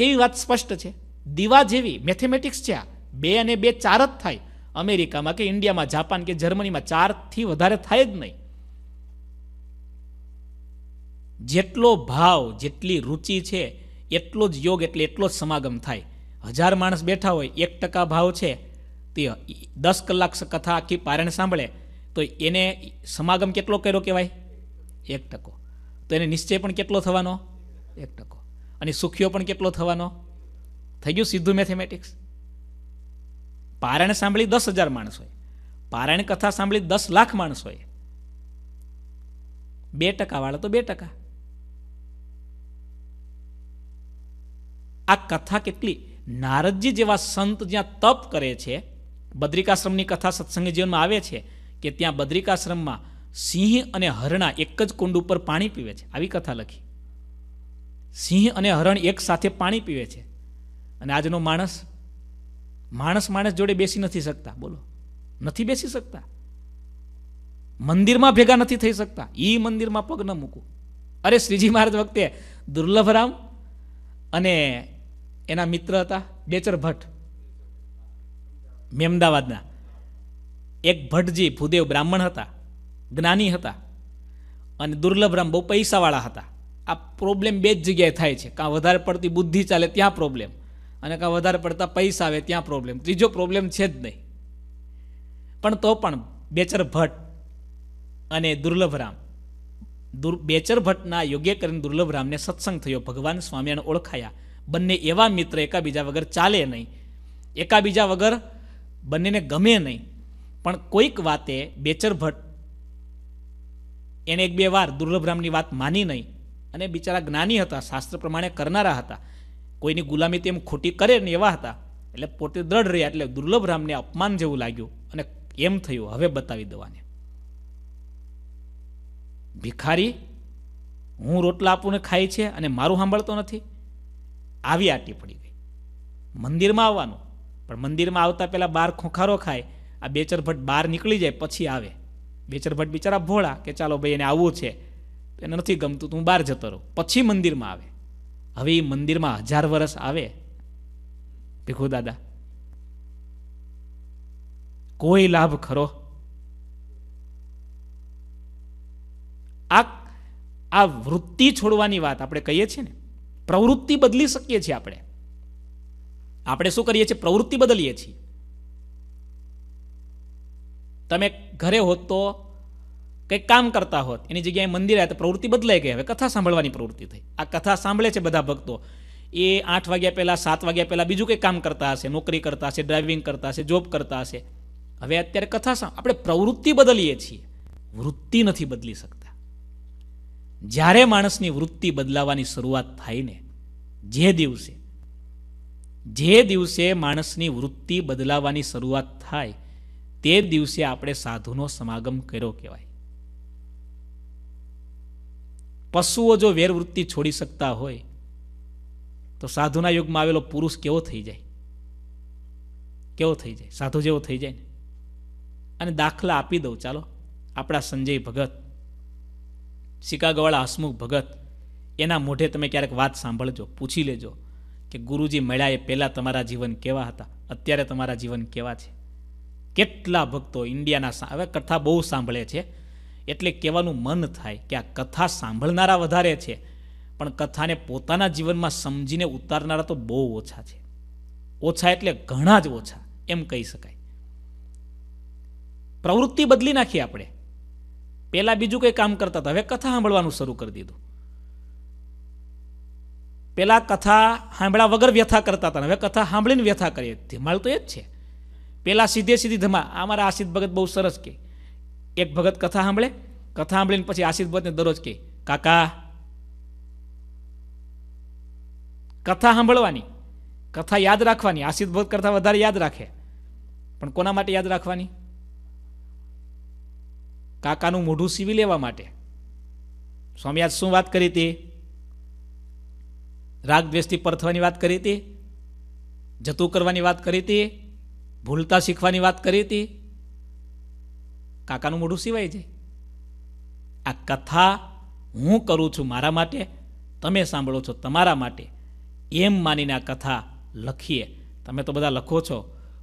કેવી વાત સ્પષ્ટ છે દીવા જેવી મેથેમેટિક્સ છે આ બે અને બે ચાર જ થાય અમેરિકામાં કે ઇન્ડિયામાં જાપાન કે જર્મનીમાં ચારથી વધારે થાય જ નહીં જેટલો ભાવ જેટલી રુચિ છે એટલો જ યોગ એટલે એટલો જ સમાગમ થાય હજાર માણસ બેઠા હોય એક ટકા ભાવ છે તે દસ કલાક કથા આખી પારણ સાંભળે તો એને સમાગમ કેટલો કર્યો કહેવાય એક ટકો તો એને નિશ્ચય પણ કેટલો થવાનો એક ટકો અને સુખીઓ પણ કેટલો થવાનો થઈ ગયું સીધું મેથેમેટિક્સ પારાયણ સાંભળી દસ હજાર માણસોએ પારાયણ કથા સાંભળી દસ લાખ માણસોએ બે ટકાવાળા તો બે ટકા આ કથા કેટલી નારદજી જેવા સંત જ્યાં તપ કરે છે બદ્રિકાશ્રમની કથા સત્સંગ જીવનમાં આવે છે કે ત્યાં બદ્રિકાશ્રમમાં સિંહ અને હરણા એક જ કુંડ ઉપર પાણી પીવે છે આવી કથા લખી સિંહ અને હરણ એક સાથે પાણી પીવે છે અને આજનો માણસ માણસ માણસ જોડે બેસી નથી શકતા બોલો નથી બેસી શકતા મંદિરમાં ભેગા નથી થઈ શકતા એ મંદિરમાં પગ ન મૂકું અરે શ્રીજી મહારાજ વખતે દુર્લભરામ અને એના મિત્ર હતા બેચર ભટ્ટ મેમદાવાદના એક ભટ્ટજી ભૂદેવ બ્રાહ્મણ હતા જ્ઞાની હતા અને દુર્લભરામ બહુ પૈસાવાળા હતા આ પ્રોબ્લેમ બે જ જગ્યાએ થાય છે કાં વધારે પડતી બુદ્ધિ ચાલે ત્યાં પ્રોબ્લેમ અને કાં વધારે પડતા પૈસા આવે ત્યાં પ્રોબ્લેમ ત્રીજો પ્રોબ્લેમ છે જ નહીં પણ તો પણ બેચર ભટ્ટ અને દુર્લભરામ દુર બેચર ભટ્ટના યોગ્ય કરીને દુર્લભરામને સત્સંગ થયો ભગવાન સ્વામીને ઓળખાયા બંને એવા મિત્ર એકાબીજા વગર ચાલે નહીં એકાબીજા વગર બંનેને ગમે નહીં પણ કોઈક વાતે બેચર ભટ્ટ એને એક બે વાર દુર્લભરામની વાત માની નહીં અને બિચારા જ્ઞાની હતા શાસ્ત્ર પ્રમાણે કરનારા હતા કોઈની ગુલામી તેમ ખોટી કરે ને એવા હતા એટલે પોતે દ્રઢ રહ્યા એટલે દુર્લભ રામને અપમાન જેવું લાગ્યું અને એમ થયું હવે બતાવી દેવાને ભિખારી હું રોટલા આપું ખાય છે અને મારું સાંભળતો નથી આવી આટી પડી ગઈ મંદિરમાં આવવાનું પણ મંદિરમાં આવતા પહેલાં બાર ખોખારો ખાય આ બેચરભટ્ટ બહાર નીકળી જાય પછી આવે બેચરભટ્ટ બિચારા ભોળા કે ચાલો ભાઈ એને આવવું છે એને નથી ગમતું તું બહાર જતો રહો પછી મંદિરમાં આવે હવે એ મંદિરમાં હજાર વર્ષ આવે ભીખુ દાદા કોઈ લાભ ખરો આ આ વૃત્તિ છોડવાની વાત આપણે કહીએ છીએ ને પ્રવૃત્તિ બદલી શકીએ છીએ આપણે આપણે શું કરીએ છીએ પ્રવૃત્તિ બદલીએ છીએ તમે ઘરે હોત તો કંઈક કામ કરતા હોત એની જગ્યાએ મંદિર મંદિરે તો પ્રવૃત્તિ બદલાઈ ગઈ હવે કથા સાંભળવાની પ્રવૃત્તિ થઈ આ કથા સાંભળે છે બધા ભક્તો એ આઠ વાગ્યા પહેલાં સાત વાગ્યા પહેલાં બીજું કંઈ કામ કરતા હશે નોકરી કરતા હશે ડ્રાઇવિંગ કરતા હશે જોબ કરતા હશે હવે અત્યારે કથા આપણે પ્રવૃત્તિ બદલીએ છીએ વૃત્તિ નથી બદલી શકતા જ્યારે માણસની વૃત્તિ બદલાવાની શરૂઆત થાય ને જે દિવસે જે દિવસે માણસની વૃત્તિ બદલાવાની શરૂઆત થાય તે દિવસે આપણે સાધુનો સમાગમ કર્યો કહેવાય પશુઓ જો વેરવૃત્તિ છોડી શકતા હોય તો સાધુના યુગમાં આવેલો પુરુષ કેવો થઈ જાય કેવો થઈ જાય સાધુ જેવો થઈ જાય અને દાખલા આપી દઉં ચાલો આપણા સંજય ભગત શિકાગોવાળા હસમુખ ભગત એના મોઢે તમે ક્યારેક વાત સાંભળજો પૂછી લેજો કે ગુરુજી મળ્યા એ પહેલાં તમારા જીવન કેવા હતા અત્યારે તમારા જીવન કેવા છે કેટલા ભક્તો ઇન્ડિયાના હવે કથા બહુ સાંભળે છે એટલે કહેવાનું મન થાય કે આ કથા સાંભળનારા વધારે છે પણ કથાને પોતાના જીવનમાં સમજીને ઉતારનારા તો બહુ ઓછા છે ઓછા એટલે ઘણા જ ઓછા એમ કહી શકાય પ્રવૃત્તિ બદલી નાખી આપણે પહેલાં બીજું કંઈ કામ કરતા હતા હવે કથા સાંભળવાનું શરૂ કરી દીધું પહેલાં કથા સાંભળ્યા વગર વ્યથા કરતા હતા હવે કથા સાંભળીને વ્યથા કરીએ ધમાલ તો એ જ છે પહેલાં સીધે સીધી ધમા આ મારા આશિત ભગત બહુ સરસ કહે એક ભગત કથા સાંભળે કથા સાંભળીને પછી આશીષ ભગતને દરરોજ કે કાકા કથા સાંભળવાની કથા યાદ રાખવાની આશીષ ભગત કરતાં વધારે યાદ રાખે પણ કોના માટે યાદ રાખવાની કાકાનું મોઢું સીવી લેવા માટે સ્વામી આજ શું વાત કરી હતી રાગ દ્વેષથી પરથવાની વાત કરી હતી જતું કરવાની વાત કરી હતી ભૂલતા શીખવાની વાત કરી હતી કાકાનું મોઢું સિવાય જાય આ કથા હું કરું છું મારા માટે તમે સાંભળો છો તમારા માટે એમ માનીને આ કથા લખીએ તમે તો બધા લખો છો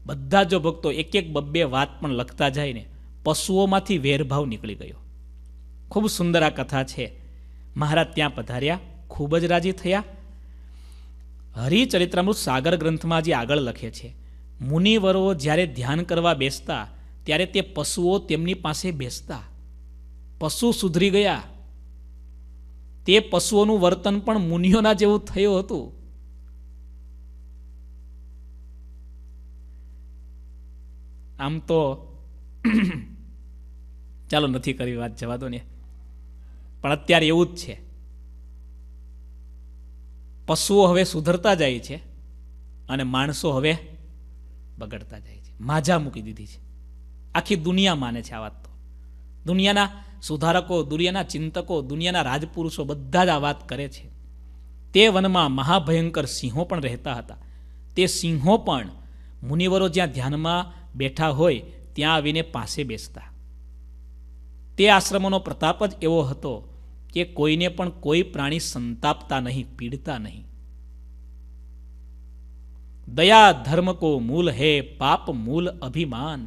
બધા જો ભક્તો એક એક બબ્બે વાત પણ લખતા જાય ને પશુઓમાંથી વેરભાવ નીકળી ગયો ખૂબ સુંદર આ કથા છે મહારાજ ત્યાં પધાર્યા ખૂબ જ રાજી થયા હરિચરિત્રામૃત સાગર ગ્રંથમાં જે આગળ લખે છે મુનિવરો જ્યારે ધ્યાન કરવા બેસતા ત્યારે તે પશુઓ તેમની પાસે બેસતા પશુ સુધરી ગયા તે પશુઓનું વર્તન પણ મુનિઓના જેવું થયું હતું આમ તો ચાલો નથી કરવી વાત જવા દો ને પણ અત્યારે એવું જ છે પશુઓ હવે સુધરતા જાય છે અને માણસો હવે બગડતા જાય છે માજા મૂકી દીધી છે આખી દુનિયા માને છે આ વાત તો દુનિયાના સુધારકો દુનિયાના ચિંતકો દુનિયાના રાજપુરુષો બધા જ આ વાત કરે છે તે વનમાં મહાભયંકર સિંહો પણ રહેતા હતા તે સિંહો પણ મુનિવરો જ્યાં ધ્યાનમાં બેઠા હોય ત્યાં આવીને પાસે બેસતા તે આશ્રમોનો પ્રતાપ જ એવો હતો કે કોઈને પણ કોઈ પ્રાણી સંતાપતા નહીં પીડતા નહીં દયા ધર્મ કો મૂલ હે પાપ મૂલ અભિમાન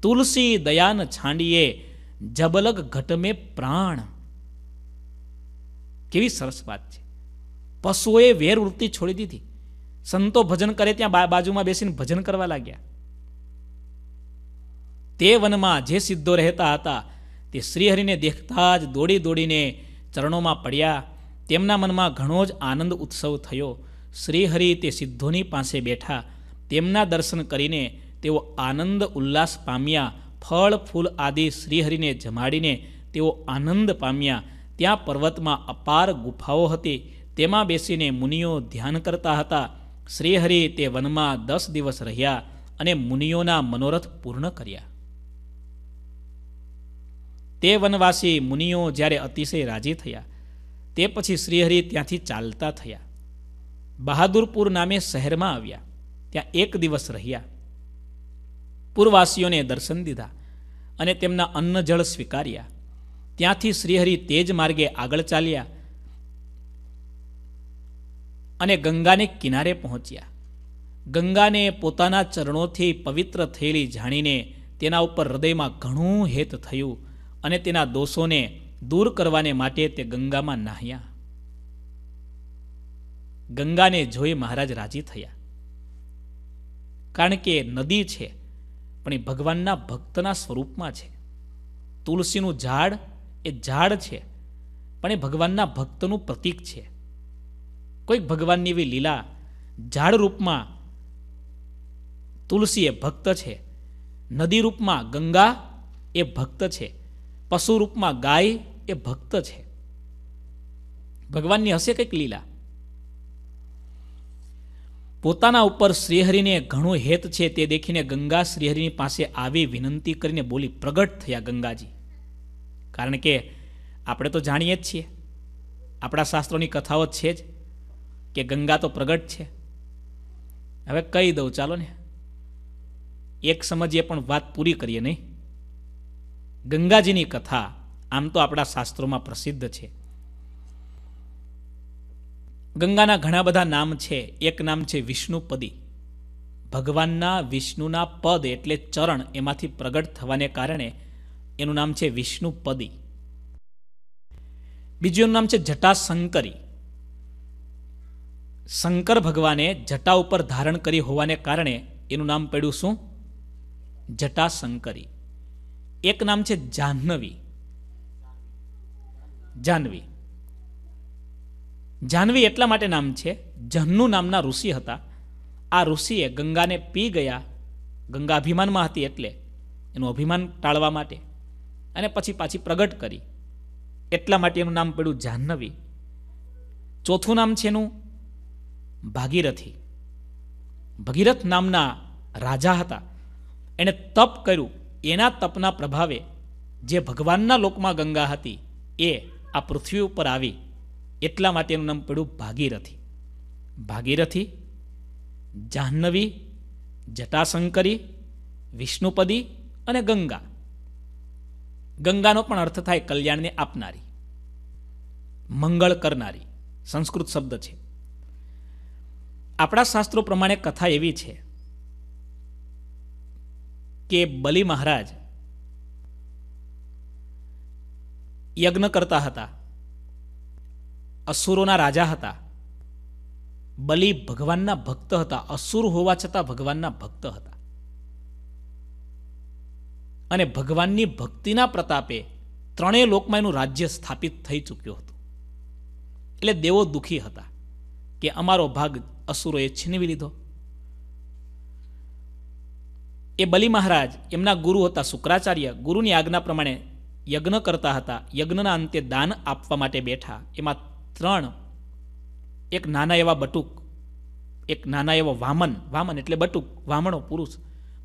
તુલસી દયાન છાંડીએ જબલગ ઘટમે પ્રાણ કેવી સરસ વાત છે પશુઓએ વેરવૃત્તિ છોડી દીધી સંતો ભજન કરે ત્યાં બાજુમાં બેસીને ભજન કરવા લાગ્યા તે વનમાં જે સિદ્ધો રહેતા હતા તે શ્રીહરિને દેખતા જ દોડી દોડીને ચરણોમાં પડ્યા તેમના મનમાં ઘણો જ આનંદ ઉત્સવ થયો શ્રીહરિ તે સિદ્ધોની પાસે બેઠા તેમના દર્શન કરીને તેઓ આનંદ ઉલ્લાસ પામ્યા ફળ ફૂલ આદિ શ્રીહરિને જમાડીને તેઓ આનંદ પામ્યા ત્યાં પર્વતમાં અપાર ગુફાઓ હતી તેમાં બેસીને મુનિઓ ધ્યાન કરતા હતા શ્રીહરિ તે વનમાં દસ દિવસ રહ્યા અને મુનિઓના મનોરથ પૂર્ણ કર્યા તે વનવાસી મુનિઓ જ્યારે અતિશય રાજી થયા તે પછી શ્રીહરિ ત્યાંથી ચાલતા થયા બહાદુરપુર નામે શહેરમાં આવ્યા ત્યાં એક દિવસ રહ્યા પૂર્વવાસીઓને દર્શન દીધા અને તેમના અન્ન જળ સ્વીકાર્યા ત્યાંથી શ્રીહરિ તેજ માર્ગે આગળ ચાલ્યા અને ગંગાને કિનારે પહોંચ્યા ગંગાને પોતાના ચરણોથી પવિત્ર થયેલી જાણીને તેના ઉપર હૃદયમાં ઘણું હેત થયું અને તેના દોષોને દૂર કરવાને માટે તે ગંગામાં નાહ્યા ગંગાને જોઈ મહારાજ રાજી થયા કારણ કે નદી છે પણ એ ભગવાનના ભક્તના સ્વરૂપમાં છે તુલસીનું ઝાડ એ ઝાડ છે પણ એ ભગવાનના ભક્તનું પ્રતીક છે કોઈક ભગવાનની એવી લીલા ઝાડ રૂપમાં તુલસી એ ભક્ત છે નદી રૂપમાં ગંગા એ ભક્ત છે પશુ રૂપમાં ગાય એ ભક્ત છે ભગવાનની હશે કંઈક લીલા પોતાના ઉપર શ્રીહરિને ઘણું હેત છે તે દેખીને ગંગા શ્રીહરિની પાસે આવી વિનંતી કરીને બોલી પ્રગટ થયા ગંગાજી કારણ કે આપણે તો જાણીએ જ છીએ આપણા શાસ્ત્રોની કથાઓ જ છે જ કે ગંગા તો પ્રગટ છે હવે કહી દઉં ચાલો ને એક સમજીએ પણ વાત પૂરી કરીએ નહીં ગંગાજીની કથા આમ તો આપણા શાસ્ત્રોમાં પ્રસિદ્ધ છે ગંગાના ઘણા બધા નામ છે એક નામ છે વિષ્ણુપદી ભગવાનના વિષ્ણુના પદ એટલે ચરણ એમાંથી પ્રગટ થવાને કારણે એનું નામ છે વિષ્ણુપદી બીજું નામ છે જટાશંકરી શંકર ભગવાને જટા ઉપર ધારણ કરી હોવાને કારણે એનું નામ પડ્યું શું જટાશંકરી એક નામ છે જાહ્નવી જાહ્નવી જાહ્નવી એટલા માટે નામ છે જહ્નુ નામના ઋષિ હતા આ ઋષિએ ગંગાને પી ગયા ગંગા અભિમાનમાં હતી એટલે એનું અભિમાન ટાળવા માટે અને પછી પાછી પ્રગટ કરી એટલા માટે એનું નામ પડ્યું જાહ્નવી ચોથું નામ છે એનું ભાગીરથી ભગીરથ નામના રાજા હતા એણે તપ કર્યું એના તપના પ્રભાવે જે ભગવાનના લોકમાં ગંગા હતી એ આ પૃથ્વી ઉપર આવી એટલા માટેનું નામ પડ્યું ભાગીરથી ભાગીરથી જાહ્નવી જટાશંકરી વિષ્ણુપદી અને ગંગા ગંગાનો પણ અર્થ થાય કલ્યાણને આપનારી મંગળ કરનારી સંસ્કૃત શબ્દ છે આપણા શાસ્ત્રો પ્રમાણે કથા એવી છે કે બલિ મહારાજ યજ્ઞ કરતા હતા અસુરોના રાજા હતા બલિ ભગવાનના ભક્ત હતા અસુર હોવા છતાં ભગવાનના ભક્ત હતા અને ભગવાનની ભક્તિના પ્રતાપે ત્રણેય લોકમાં એનું રાજ્ય સ્થાપિત થઈ ચૂક્યું હતું એટલે દેવો દુઃખી હતા કે અમારો ભાગ અસુરોએ છીનવી લીધો એ બલિ મહારાજ એમના ગુરુ હતા શુક્રાચાર્ય ગુરુની આજ્ઞા પ્રમાણે યજ્ઞ કરતા હતા યજ્ઞના અંતે દાન આપવા માટે બેઠા એમાં ત્રણ એક નાના એવા બટુક એક નાના એવો વામન વામન એટલે બટુક વામણો પુરુષ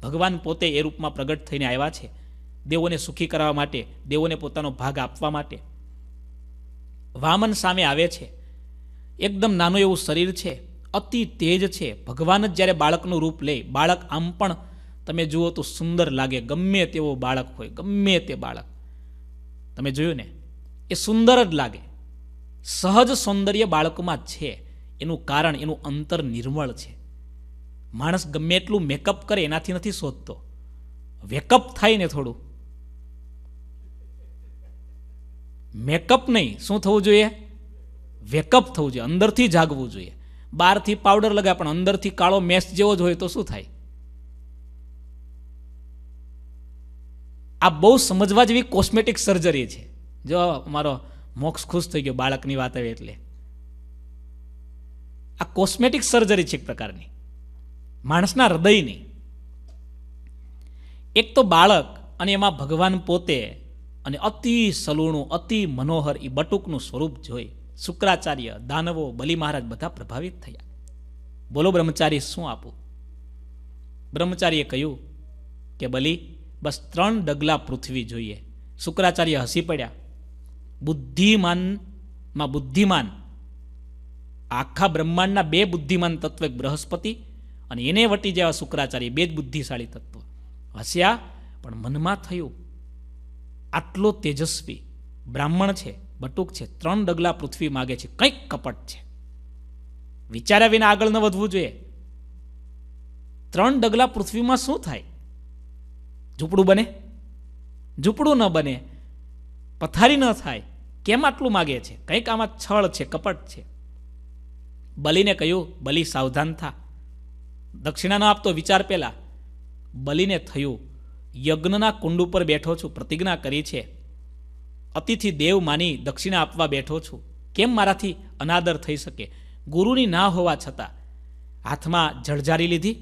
ભગવાન પોતે એ રૂપમાં પ્રગટ થઈને આવ્યા છે દેવોને સુખી કરાવવા માટે દેવોને પોતાનો ભાગ આપવા માટે વામન સામે આવે છે એકદમ નાનું એવું શરીર છે અતિ તેજ છે ભગવાન જ જ્યારે બાળકનું રૂપ લે બાળક આમ પણ તમે જુઓ તો સુંદર લાગે ગમે તેવો બાળક હોય ગમે તે બાળક તમે જોયું ને એ સુંદર જ લાગે સહજ સૌંદર્ય બાળકમાં છે એનું કારણ એનું અંતર નિર્મળ છે માણસ ગમે એટલું મેકઅપ કરે એનાથી નથી શોધતો વેકઅપ થાય ને થોડું મેકઅપ નહીં શું થવું જોઈએ વેકઅપ થવું જોઈએ અંદરથી જાગવું જોઈએ બહારથી પાવડર લગાય પણ અંદરથી કાળો મેસ જેવો જ હોય તો શું થાય આ બહુ સમજવા જેવી કોસ્મેટિક સર્જરી છે જો મારો મોક્ષ ખુશ થઈ ગયો બાળકની વાત આવી એટલે આ કોસ્મેટિક સર્જરી છે એક પ્રકારની માણસના હૃદયની એક તો બાળક અને એમાં ભગવાન પોતે અને અતિ સલૂણું અતિ મનોહર એ બટુકનું સ્વરૂપ જોઈ શુક્રાચાર્ય દાનવો બલિ મહારાજ બધા પ્રભાવિત થયા બોલો બ્રહ્મચારી શું આપું બ્રહ્મચારીએ કહ્યું કે બલિ બસ ત્રણ ડગલા પૃથ્વી જોઈએ શુક્રાચાર્ય હસી પડ્યા બુદ્ધિમાનમાં બુદ્ધિમાન આખા બ્રહ્માંડના બે બુદ્ધિમાન તત્વ એક બૃહસ્પતિ અને એને વટી જેવા શુક્રાચાર્ય બે જ બુદ્ધિશાળી તત્વ હસ્યા પણ મનમાં થયું આટલો તેજસ્વી બ્રાહ્મણ છે બટુક છે ત્રણ ડગલા પૃથ્વી માગે છે કંઈક કપટ છે વિચાર્યા વિના આગળ ન વધવું જોઈએ ત્રણ ડગલા પૃથ્વીમાં શું થાય ઝૂંપડું બને ઝૂંપડું ન બને પથારી ન થાય કેમ આટલું માગે છે કંઈક આમાં છળ છે કપટ છે બલીને કહ્યું બલી સાવધાન થા દક્ષિણાનો આપતો વિચાર પહેલાં બલીને થયું યજ્ઞના કુંડ ઉપર બેઠો છું પ્રતિજ્ઞા કરી છે અતિથિ દેવ માની દક્ષિણા આપવા બેઠો છું કેમ મારાથી અનાદર થઈ શકે ગુરુની ના હોવા છતાં હાથમાં જળઝારી લીધી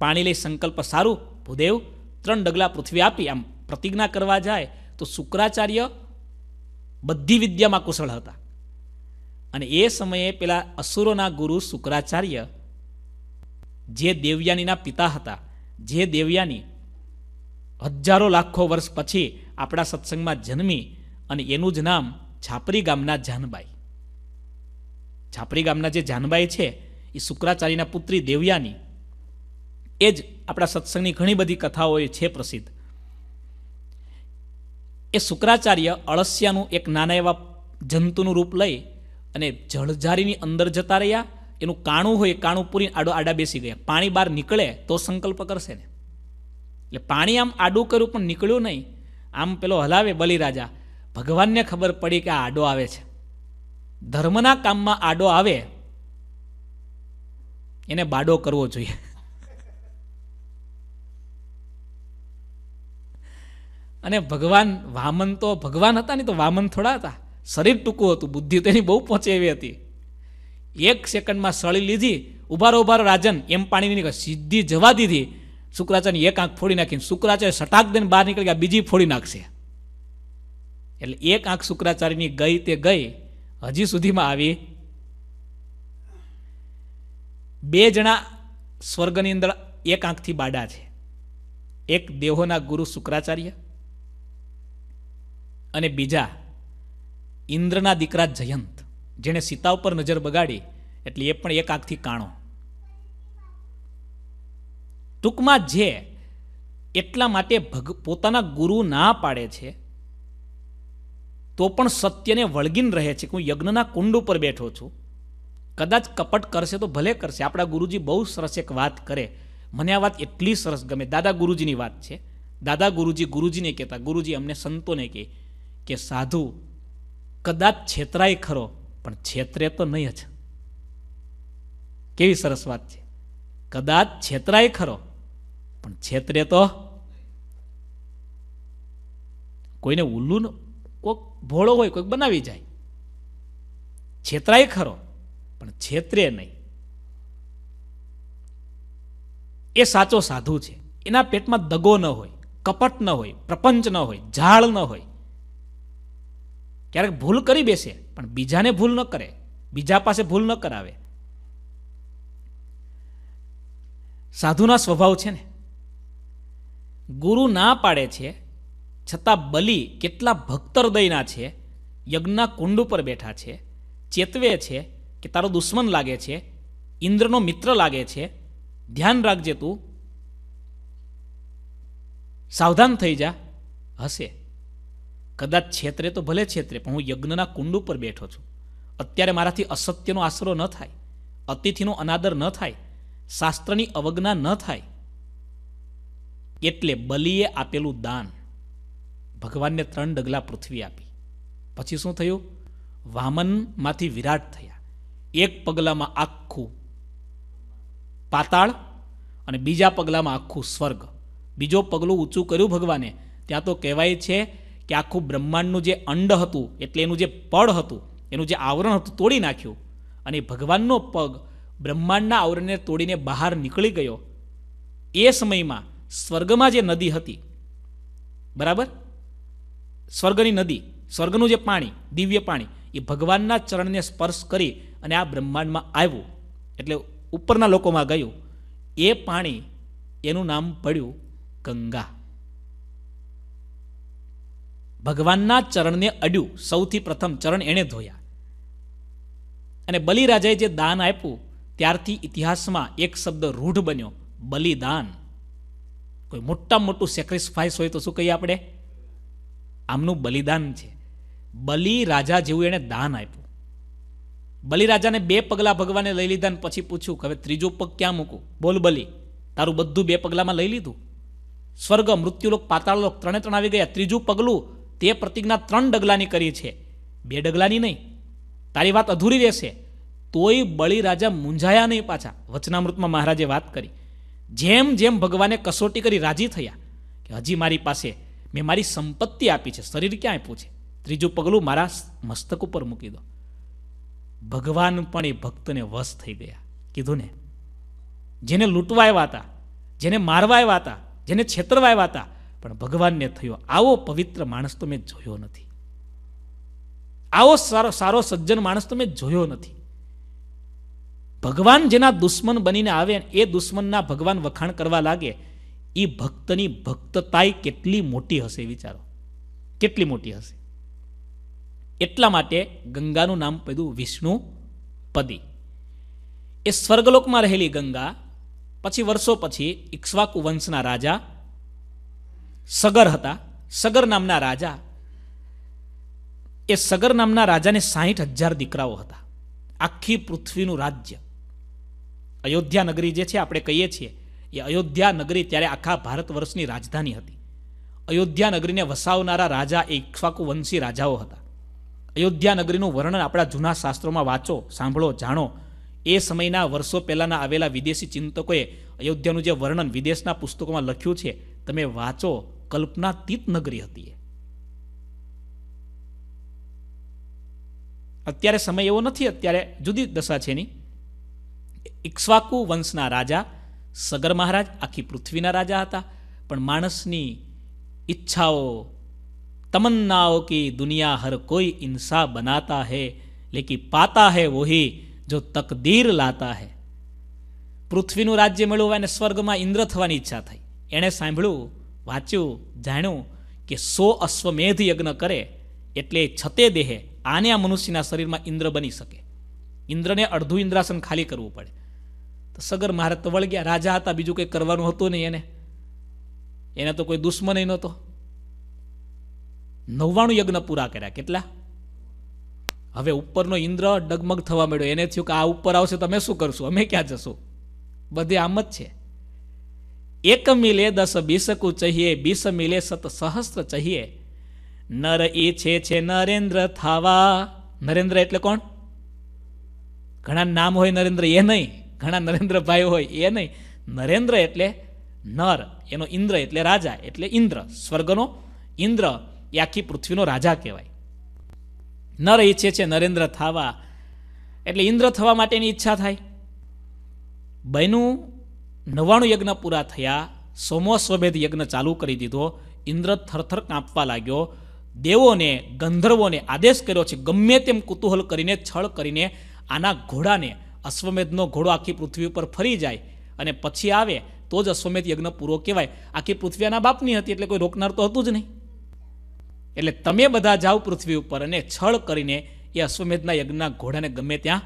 પાણી લઈ સંકલ્પ સારું ભૂદેવ ત્રણ ડગલા પૃથ્વી આપી આમ પ્રતિજ્ઞા કરવા જાય તો શુક્રાચાર્ય બધી વિદ્યામાં કુશળ હતા અને એ સમયે પેલા અસુરોના ગુરુ શુક્રાચાર્ય જે દેવયાનીના પિતા હતા જે દેવયાની હજારો લાખો વર્ષ પછી આપણા સત્સંગમાં જન્મી અને એનું જ નામ છાપરી ગામના જાનબાઈ છાપરી ગામના જે જાનબાઈ છે એ શુક્રાચાર્યના પુત્રી દેવયાની એ જ આપણા સત્સંગની ઘણી બધી કથાઓ છે પ્રસિદ્ધ એ શુક્રાચાર્ય અળસિયાનું એક નાના એવા જંતુનું રૂપ લઈ અને જળઝારીની અંદર જતા રહ્યા એનું કાણું હોય કાણું પૂરી આડો આડા બેસી ગયા પાણી બહાર નીકળે તો સંકલ્પ કરશે ને એટલે પાણી આમ આડું કર્યું પણ નીકળ્યું નહીં આમ પેલો હલાવે બલિરાજા ભગવાનને ખબર પડી કે આ આડો આવે છે ધર્મના કામમાં આડો આવે એને બાડો કરવો જોઈએ અને ભગવાન વામન તો ભગવાન હતા ને તો વામન થોડા હતા શરીર ટૂંકું હતું બુદ્ધિ તેની બહુ પહોંચે એવી હતી એક સેકન્ડમાં સળી લીધી ઉભારો ઉભારો રાજન એમ પાણીની સીધી જવા દીધી શુક્રાચાર્ય એક આંખ ફોડી નાખીને શુક્રાચાર્ય સટાક દઈને બહાર નીકળી ગયા બીજી ફોડી નાખશે એટલે એક આંખ શુક્રાચાર્યની ગઈ તે ગઈ હજી સુધીમાં આવી બે જણા સ્વર્ગની અંદર એક આંખથી બાડા છે એક દેહોના ગુરુ શુક્રાચાર્ય અને બીજા ઇન્દ્રના દીકરા જયંત જેણે સીતા ઉપર નજર બગાડી એટલે એ પણ એક આંખથી કાણો ટૂંકમાં જે એટલા માટે ભગ પોતાના ગુરુ ના પાડે છે તો પણ સત્યને વળગીન રહે છે કે હું યજ્ઞના કુંડ ઉપર બેઠો છું કદાચ કપટ કરશે તો ભલે કરશે આપણા ગુરુજી બહુ સરસ એક વાત કરે મને આ વાત એટલી સરસ ગમે દાદા ગુરુજીની વાત છે દાદા ગુરુજી ગુરુજીને કહેતા ગુરુજી અમને સંતોને કહે કે સાધુ કદાચ છેતરાય ખરો પણ છેતરે તો નહીં જ કેવી સરસ વાત છે કદાચ છેતરાય ખરો પણ છેતરે તો કોઈને ઉલ્લું કોઈક ભોળો હોય કોઈક બનાવી જાય છેતરાય ખરો પણ છેતરે નહીં એ સાચો સાધુ છે એના પેટમાં દગો ન હોય કપટ ન હોય પ્રપંચ ન હોય ઝાડ ન હોય ક્યારેક ભૂલ કરી બેસે પણ બીજાને ભૂલ ન કરે બીજા પાસે ભૂલ ન કરાવે સાધુના સ્વભાવ છે ને ગુરુ ના પાડે છે છતાં બલિ કેટલા ભક્તરદયના છે યજ્ઞના કુંડ ઉપર બેઠા છે ચેતવે છે કે તારો દુશ્મન લાગે છે ઇન્દ્રનો મિત્ર લાગે છે ધ્યાન રાખજે તું સાવધાન થઈ જા હશે કદાચ છેતરે તો ભલે છેતરે પણ હું યજ્ઞના કુંડ ઉપર બેઠો છું અત્યારે મારાથી અસત્યનો આશરો ન થાય અતિથિનો અનાદર ન થાય શાસ્ત્રની અવજ્ઞા ન થાય એટલે બલીએ આપેલું દાન ભગવાનને ત્રણ ડગલા પૃથ્વી આપી પછી શું થયું વામનમાંથી વિરાટ થયા એક પગલામાં આખું પાતાળ અને બીજા પગલામાં આખું સ્વર્ગ બીજો પગલું ઊંચું કર્યું ભગવાને ત્યાં તો કહેવાય છે કે આખું બ્રહ્માંડનું જે અંડ હતું એટલે એનું જે પળ હતું એનું જે આવરણ હતું તોડી નાખ્યું અને ભગવાનનો પગ બ્રહ્માંડના આવરણને તોડીને બહાર નીકળી ગયો એ સમયમાં સ્વર્ગમાં જે નદી હતી બરાબર સ્વર્ગની નદી સ્વર્ગનું જે પાણી દિવ્ય પાણી એ ભગવાનના ચરણને સ્પર્શ કરી અને આ બ્રહ્માંડમાં આવ્યું એટલે ઉપરના લોકોમાં ગયું એ પાણી એનું નામ પડ્યું ગંગા ભગવાનના ચરણને અડ્યું સૌથી પ્રથમ ચરણ એણે ધોયા અને બલિરાજાએ જે દાન આપ્યું ત્યારથી ઇતિહાસમાં એક શબ્દ રૂઢ બન્યો બલિદાન કોઈ મોટા મોટું સેક્રિફાઈસ હોય તો શું કહીએ આપણે આમનું બલિદાન છે બલિરાજા જેવું એણે દાન આપ્યું બલિરાજાને બે પગલાં ભગવાને લઈ લીધા ને પછી પૂછ્યું કે હવે ત્રીજો પગ ક્યાં મૂકું બોલ બલિ તારું બધું બે પગલામાં લઈ લીધું સ્વર્ગ મૃત્યુલોક પાતાળલોક ત્રણે ત્રણ આવી ગયા ત્રીજું પગલું તે પ્રતિજ્ઞા ત્રણ ડગલાની કરી છે બે ડગલાની નહીં તારી વાત અધૂરી રહેશે તોય બળીરાજા મૂંઝાયા નહીં પાછા વચનામૃતમાં મહારાજે વાત કરી જેમ જેમ ભગવાને કસોટી કરી રાજી થયા કે હજી મારી પાસે મેં મારી સંપત્તિ આપી છે શરીર ક્યાં આપ્યું છે ત્રીજું પગલું મારા મસ્તક ઉપર મૂકી દો ભગવાન પણ એ ભક્તને વશ થઈ ગયા કીધું ને જેને લૂંટવા આવ્યા હતા જેને મારવા આવ્યા હતા જેને છેતરવા આવ્યા હતા પણ ભગવાનને થયો આવો પવિત્ર માણસ તો મેં જોયો નથી આવો સારો સજ્જન માણસ તો મેં જોયો નથી ભગવાન જેના દુશ્મન બનીને આવે એ દુશ્મનના ભગવાન વખાણ કરવા લાગે એ ભક્તની ભક્તતાય કેટલી મોટી હશે વિચારો કેટલી મોટી હશે એટલા માટે ગંગાનું નામ પડ્યું વિષ્ણુ પદી એ સ્વર્ગલોકમાં રહેલી ગંગા પછી વર્ષો પછી ઇક્ષ્વાકુ વંશના રાજા સગર હતા સગર નામના રાજા એ સગર નામના રાજાને સાહીઠ હજાર દીકરાઓ હતા આખી પૃથ્વીનું રાજ્ય અયોધ્યા નગરી જે છે આપણે કહીએ છીએ એ અયોધ્યા નગરી ત્યારે આખા ભારત વર્ષની રાજધાની હતી અયોધ્યા નગરીને વસાવનારા રાજા એ વંશી રાજાઓ હતા અયોધ્યા નગરીનું વર્ણન આપણા જૂના શાસ્ત્રોમાં વાંચો સાંભળો જાણો એ સમયના વર્ષો પહેલાંના આવેલા વિદેશી ચિંતકોએ અયોધ્યાનું જે વર્ણન વિદેશના પુસ્તકોમાં લખ્યું છે તમે વાંચો કલ્પનાતીત નગરી હતી અત્યારે સમય એવો નથી અત્યારે જુદી દશા છે એની ઇક્ષ્વાકુ વંશના રાજા સગર મહારાજ આખી પૃથ્વીના રાજા હતા પણ માણસની ઈચ્છાઓ તમન્નાઓ કી દુનિયા હર કોઈ ઇન્સા બનાતા હે લેકી પાતા હે વોહી જો તકદીર લાતા હે પૃથ્વીનું રાજ્ય મેળવવા અને સ્વર્ગમાં ઇન્દ્ર થવાની ઈચ્છા થઈ એણે સાંભળ્યું વાંચ્યું જાણ્યું કે સો અશ્વમેધ યજ્ઞ કરે એટલે છતે દેહે આને આ મનુષ્યના શરીરમાં ઇન્દ્ર બની શકે ઇન્દ્રને અડધું ઇન્દ્રાસન ખાલી કરવું પડે તો સગર મહારાજ તો વળગ્યા રાજા હતા બીજું કંઈ કરવાનું હતું નહીં એને એને તો કોઈ દુશ્મન નહોતો નવ્વાણું યજ્ઞ પૂરા કર્યા કેટલા હવે ઉપરનો ઇન્દ્ર ડગમગ થવા મળ્યો એને થયું કે આ ઉપર આવશે તમે શું કરશો અમે ક્યાં જશું બધે આમ જ છે એક મિલે દસ બીસકુ ચહીએ બીસ મિલે સત સહસ્ત્ર ચહીએ નર ઈ છે છે નરેન્દ્ર થાવા નરેન્દ્ર એટલે કોણ ઘણા નામ હોય નરેન્દ્ર એ નહીં ઘણા નરેન્દ્રભાઈ હોય એ નહીં નરેન્દ્ર એટલે નર એનો ઇન્દ્ર એટલે રાજા એટલે ઇન્દ્ર સ્વર્ગનો ઇન્દ્ર એ આખી પૃથ્વીનો રાજા કહેવાય નર ઈચ્છે છે નરેન્દ્ર થાવા એટલે ઇન્દ્ર થવા માટેની ઈચ્છા થાય બન્યું નવાણું યજ્ઞ પૂરા થયા સોમો સ્વભેદ યજ્ઞ ચાલુ કરી દીધો ઇન્દ્ર થરથર કાંપવા લાગ્યો દેવોને ગંધર્વોને આદેશ કર્યો છે ગમે તેમ કુતૂહલ કરીને છળ કરીને આના ઘોડાને અશ્વમેધનો ઘોડો આખી પૃથ્વી ઉપર ફરી જાય અને પછી આવે તો જ અશ્વમેધ યજ્ઞ પૂરો કહેવાય આખી પૃથ્વી આના બાપની હતી એટલે કોઈ રોકનાર તો હતું જ નહીં એટલે તમે બધા જાઓ પૃથ્વી ઉપર અને છળ કરીને એ અશ્વમેધના યજ્ઞના ઘોડાને ગમે ત્યાં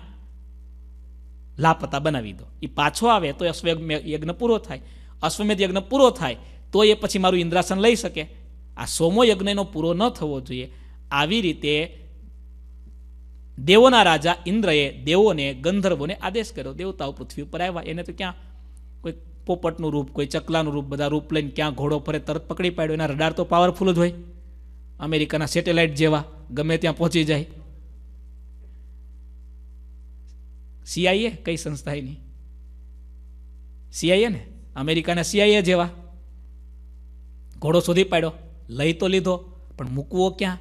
લાપતા બનાવી દો એ પાછો આવે તો અશ્વયજ્ઞ યજ્ઞ પૂરો થાય અશ્વમેધ યજ્ઞ પૂરો થાય તો એ પછી મારું ઇન્દ્રાસન લઈ શકે આ સોમો યજ્ઞનો પૂરો ન થવો જોઈએ આવી રીતે દેવોના રાજા ઇન્દ્રએ દેવોને ગંધર્વોને આદેશ કર્યો દેવતાઓ પૃથ્વી ઉપર આવ્યા એને તો ક્યાં કોઈ પોપટનું રૂપ કોઈ ચકલાનું રૂપ બધા રૂપ લઈને ક્યાં ઘોડો ફરે તરત પકડી પાડ્યો એના રડાર તો પાવરફુલ જ હોય અમેરિકાના સેટેલાઇટ જેવા ગમે ત્યાં પહોંચી જાય સીઆઈએ કઈ સંસ્થા એની સીઆઈએ ને અમેરિકાના સીઆઈએ જેવા ઘોડો શોધી પાડ્યો લઈ તો લીધો પણ મૂકવો ક્યાં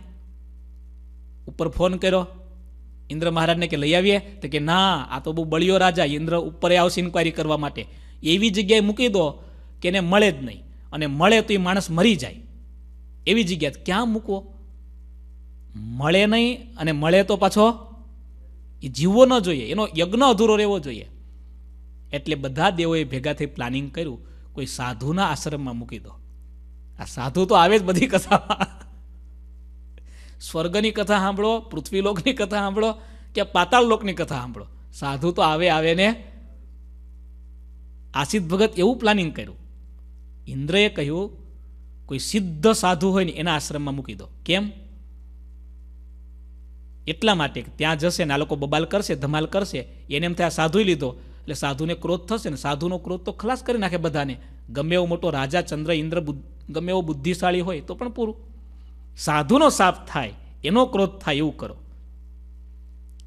ઉપર ફોન કર્યો ઇન્દ્ર મહારાજને કે લઈ આવીએ તો કે ના આ તો બહુ બળિયો રાજા ઇન્દ્ર ઉપર આવશે ઇન્ક્વાયરી કરવા માટે એવી જગ્યાએ મૂકી દો કે એને મળે જ નહીં અને મળે તો એ માણસ મરી જાય એવી જગ્યાએ ક્યાં મૂકવો મળે નહીં અને મળે તો પાછો એ જીવવો ન જોઈએ એનો યજ્ઞ અધૂરો રહેવો જોઈએ એટલે બધા દેવોએ ભેગા થઈ પ્લાનિંગ કર્યું કોઈ સાધુના આશ્રમમાં મૂકી દો આ સાધુ તો આવે જ બધી કથામાં સ્વર્ગની કથા સાંભળો પૃથ્વીલોકની કથા સાંભળો કે પાતાળલોકની કથા સાંભળો સાધુ તો આવે આવે ને આસિદ ભગત એવું પ્લાનિંગ કર્યું ઇન્દ્રએ કહ્યું કોઈ સિદ્ધ સાધુ હોય ને એના આશ્રમમાં મૂકી દો કેમ એટલા માટે ત્યાં જશે ને આ લોકો બબાલ કરશે ધમાલ કરશે એને એમ થાય સાધુ લીધો એટલે સાધુને ક્રોધ થશે ને સાધુનો ક્રોધ તો ખલાસ કરી નાખે બધાને ગમે એવો મોટો રાજા ચંદ્ર ઇન્દ્ર ગમે એવો બુદ્ધિશાળી હોય તો પણ પૂરું સાધુનો સાપ થાય એનો ક્રોધ થાય એવું કરો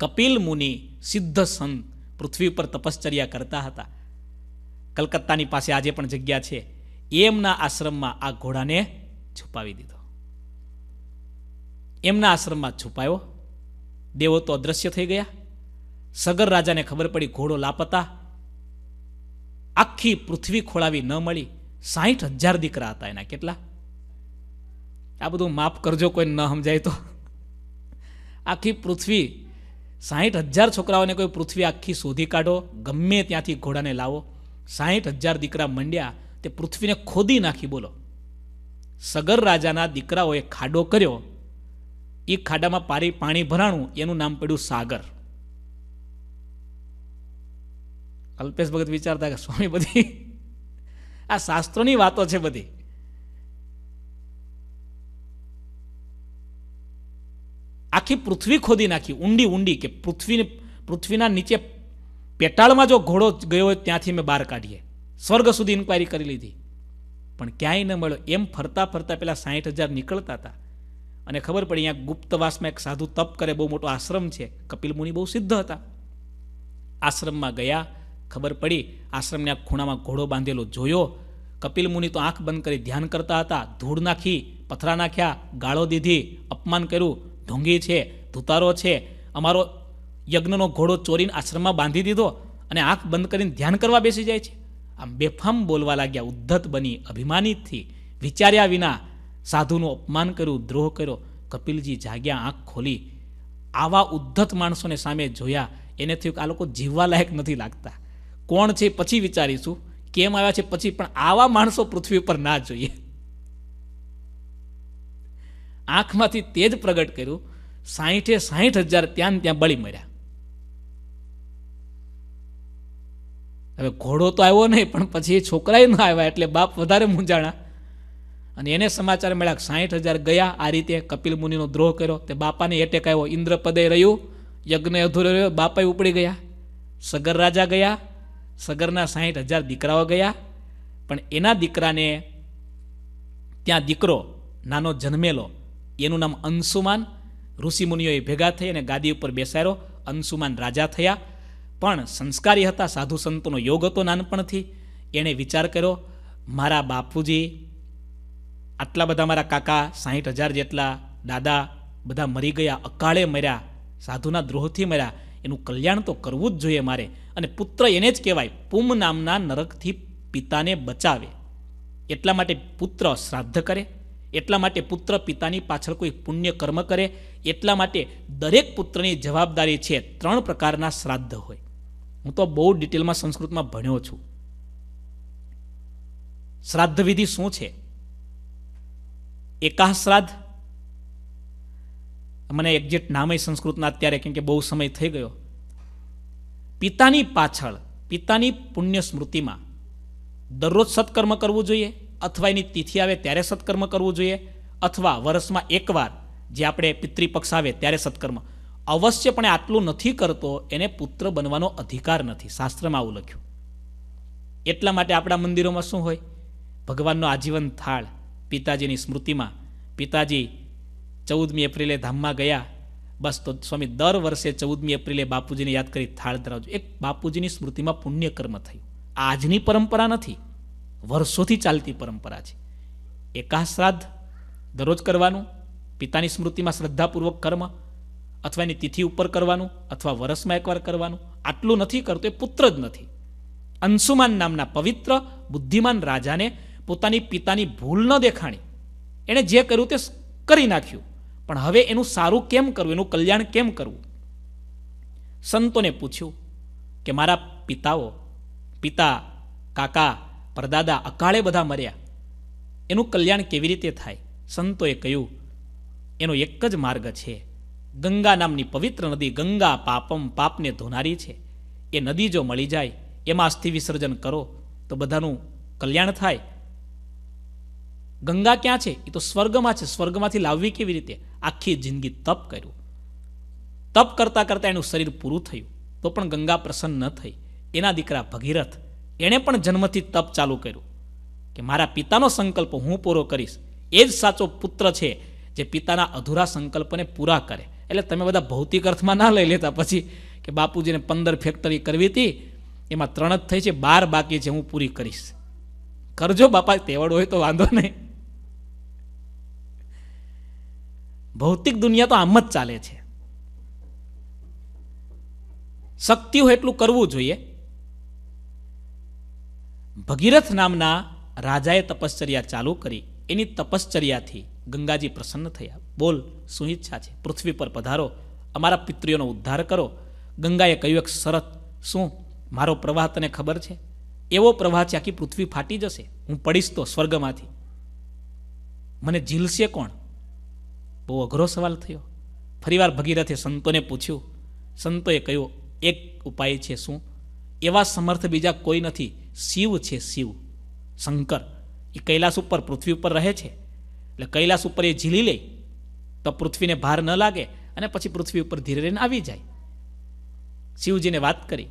કપિલ મુનિ સિદ્ધ સંત પૃથ્વી પર તપશ્ચર્યા કરતા હતા કલકત્તાની પાસે આજે પણ જગ્યા છે એમના આશ્રમમાં આ ઘોડાને છુપાવી દીધો એમના આશ્રમમાં છુપાયો દેવો તો અદ્રશ્ય થઈ ગયા સગર રાજાને ખબર પડી ઘોડો લાપતા આખી પૃથ્વી ખોળાવી ન મળી સાહીઠ હજાર દીકરા હતા એના કેટલા આ બધું માફ કરજો કોઈ ન સમજાય તો આખી પૃથ્વી સાહીઠ હજાર છોકરાઓને કોઈ પૃથ્વી આખી શોધી કાઢો ગમે ત્યાંથી ઘોડાને લાવો સાહીઠ હજાર દીકરા મંડ્યા તે પૃથ્વીને ખોદી નાખી બોલો સગર રાજાના દીકરાઓએ ખાડો કર્યો એ ખાડામાં પારી પાણી ભરાણું એનું નામ પડ્યું સાગર અલ્પેશ ભગત વિચારતા કે સ્વામી બધી આ શાસ્ત્રોની વાતો છે બધી આખી પૃથ્વી ખોદી નાખી ઊંડી ઊંડી કે પૃથ્વી પૃથ્વીના નીચે પેટાળમાં જો ઘોડો ગયો હોય ત્યાંથી મેં બહાર કાઢીએ સ્વર્ગ સુધી ઇન્ક્વાયરી કરી લીધી પણ ક્યાંય ન મળ્યો એમ ફરતા ફરતા પેલા સાહીઠ હજાર નીકળતા હતા અને ખબર પડી અહીંયા ગુપ્તવાસમાં એક સાધુ તપ કરે બહુ મોટો આશ્રમ છે કપિલ મુનિ બહુ સિદ્ધ હતા આશ્રમમાં ગયા ખબર પડી આશ્રમને આ ખૂણામાં ઘોડો બાંધેલો જોયો કપિલ મુનિ તો આંખ બંધ કરી ધ્યાન કરતા હતા ધૂળ નાખી પથરા નાખ્યા ગાળો દીધી અપમાન કર્યું ઢોંગી છે ધુતારો છે અમારો યજ્ઞનો ઘોડો ચોરીને આશ્રમમાં બાંધી દીધો અને આંખ બંધ કરીને ધ્યાન કરવા બેસી જાય છે આમ બેફામ બોલવા લાગ્યા ઉદ્ધત બની અભિમાનિતથી વિચાર્યા વિના સાધુનું અપમાન કર્યું દ્રોહ કર્યો કપિલજી જાગ્યા આંખ ખોલી આવા ઉદ્ધત માણસોને સામે જોયા એને થયું કે આ લોકો જીવવાલાયક નથી લાગતા કોણ છે પછી વિચારીશું કેમ આવ્યા છે પછી પણ આવા માણસો પૃથ્વી પર ના જોઈએ આંખમાંથી તે જ પ્રગટ કર્યું સાહીઠે સાહીઠ હજાર ત્યાં ત્યાં બળી મર્યા હવે ઘોડો તો આવ્યો નહીં પણ પછી એ છોકરાએ ન આવ્યા એટલે બાપ વધારે મૂંઝાણા અને એને સમાચાર મળ્યા સાહીઠ હજાર ગયા આ રીતે કપિલ મુનિનો દ્રોહ કર્યો તે બાપાને એટેક આવ્યો ઇન્દ્રપદે રહ્યું યજ્ઞ અધૂરો રહ્યો બાપાએ ઉપડી ગયા સગર રાજા ગયા સગરના સાહીઠ હજાર દીકરાઓ ગયા પણ એના દીકરાને ત્યાં દીકરો નાનો જન્મેલો એનું નામ અંશુમાન ઋષિમુનિઓએ ભેગા થઈ અને ગાદી ઉપર બેસાડ્યો અંશુમાન રાજા થયા પણ સંસ્કારી હતા સાધુ સંતોનો યોગ હતો નાનપણથી એણે વિચાર કર્યો મારા બાપુજી આટલા બધા મારા કાકા સાહીઠ હજાર જેટલા દાદા બધા મરી ગયા અકાળે મર્યા સાધુના દ્રોહથી મર્યા એનું કલ્યાણ તો કરવું જ જોઈએ મારે અને પુત્ર એને જ કહેવાય પૂમ નામના નરકથી પિતાને બચાવે એટલા માટે પુત્ર શ્રાદ્ધ કરે એટલા માટે પુત્ર પિતાની પાછળ કોઈ પુણ્ય કર્મ કરે એટલા માટે દરેક પુત્રની જવાબદારી છે ત્રણ પ્રકારના શ્રાદ્ધ હોય હું તો બહુ ડિટેલમાં સંસ્કૃતમાં ભણ્યો છું શ્રાદ્ધ વિધિ શું છે એકાહ શ્રાદ્ધ મને એક્ઝેક્ટ નામે સંસ્કૃતના અત્યારે કેમ કે બહુ સમય થઈ ગયો પિતાની પાછળ પિતાની પુણ્ય સ્મૃતિમાં દરરોજ સત્કર્મ કરવું જોઈએ અથવા એની તિથિ આવે ત્યારે સત્કર્મ કરવું જોઈએ અથવા વર્ષમાં એકવાર જે આપણે પિતૃપક્ષ આવે ત્યારે સત્કર્મ અવશ્યપણે આટલું નથી કરતો એને પુત્ર બનવાનો અધિકાર નથી શાસ્ત્રમાં આવું લખ્યું એટલા માટે આપણા મંદિરોમાં શું હોય ભગવાનનો આજીવન થાળ પિતાજીની સ્મૃતિમાં પિતાજી ચૌદમી એપ્રિલે ધામમાં ગયા બસ તો સ્વામી દર વર્ષે ચૌદમી એપ્રિલે બાપુજીને યાદ કરી થાળ ધરાવજો એક બાપુજીની સ્મૃતિમાં પુણ્યકર્મ થયું આજની પરંપરા નથી વર્ષોથી ચાલતી પરંપરા છે એકા શ્રાદ્ધ દરરોજ કરવાનું પિતાની સ્મૃતિમાં શ્રદ્ધાપૂર્વક કર્મ અથવા એની તિથિ ઉપર કરવાનું અથવા વર્ષમાં એકવાર કરવાનું આટલું નથી કરતો એ પુત્ર જ નથી અંશુમાન નામના પવિત્ર બુદ્ધિમાન રાજાને પોતાની પિતાની ભૂલ ન દેખાણી એણે જે કર્યું તે કરી નાખ્યું પણ હવે એનું સારું કેમ કરવું એનું કલ્યાણ કેમ કરવું સંતોને પૂછ્યું કે મારા પિતાઓ પિતા કાકા પરદાદા અકાળે બધા મર્યા એનું કલ્યાણ કેવી રીતે થાય સંતોએ કહ્યું એનો એક જ માર્ગ છે ગંગા નામની પવિત્ર નદી ગંગા પાપમ પાપને ધોનારી છે એ નદી જો મળી જાય એમાં અસ્થિ વિસર્જન કરો તો બધાનું કલ્યાણ થાય ગંગા ક્યાં છે એ તો સ્વર્ગમાં છે સ્વર્ગમાંથી લાવવી કેવી રીતે આખી જિંદગી તપ કર્યું તપ કરતાં કરતાં એનું શરીર પૂરું થયું તો પણ ગંગા પ્રસન્ન ન થઈ એના દીકરા ભગીરથ એણે પણ જન્મથી તપ ચાલુ કર્યું કે મારા પિતાનો સંકલ્પ હું પૂરો કરીશ એ જ સાચો પુત્ર છે જે પિતાના અધૂરા સંકલ્પને પૂરા કરે એટલે તમે બધા ભૌતિક અર્થમાં ના લઈ લેતા પછી કે બાપુજીને પંદર ફેક્ટરી કરવી હતી એમાં ત્રણ જ થઈ છે બાર બાકી છે હું પૂરી કરીશ કરજો બાપા તેવડ હોય તો વાંધો નહીં ભૌતિક દુનિયા તો આમ જ ચાલે છે શક્તિ હોય એટલું કરવું જોઈએ ભગીરથ નામના રાજાએ તપશ્ચર્યા ચાલુ કરી એની તપશ્ચર્યાથી ગંગાજી પ્રસન્ન થયા બોલ શું ઈચ્છા છે પૃથ્વી પર પધારો અમારા પિત્રીઓનો ઉદ્ધાર કરો ગંગાએ કહ્યું એક શરત શું મારો પ્રવાહ તને ખબર છે એવો પ્રવાહ છે આખી પૃથ્વી ફાટી જશે હું પડીશ તો સ્વર્ગમાંથી મને ઝીલશે કોણ બહુ અઘરો સવાલ થયો ફરીવાર ભગીરથે સંતોને પૂછ્યું સંતોએ કહ્યું એક ઉપાય છે શું એવા સમર્થ બીજા કોઈ નથી શિવ છે શિવ શંકર એ કૈલાસ ઉપર પૃથ્વી ઉપર રહે છે એટલે કૈલાસ ઉપર એ ઝીલી લે તો પૃથ્વીને ભાર ન લાગે અને પછી પૃથ્વી ઉપર ધીરે રહીને આવી જાય શિવજીને વાત કરી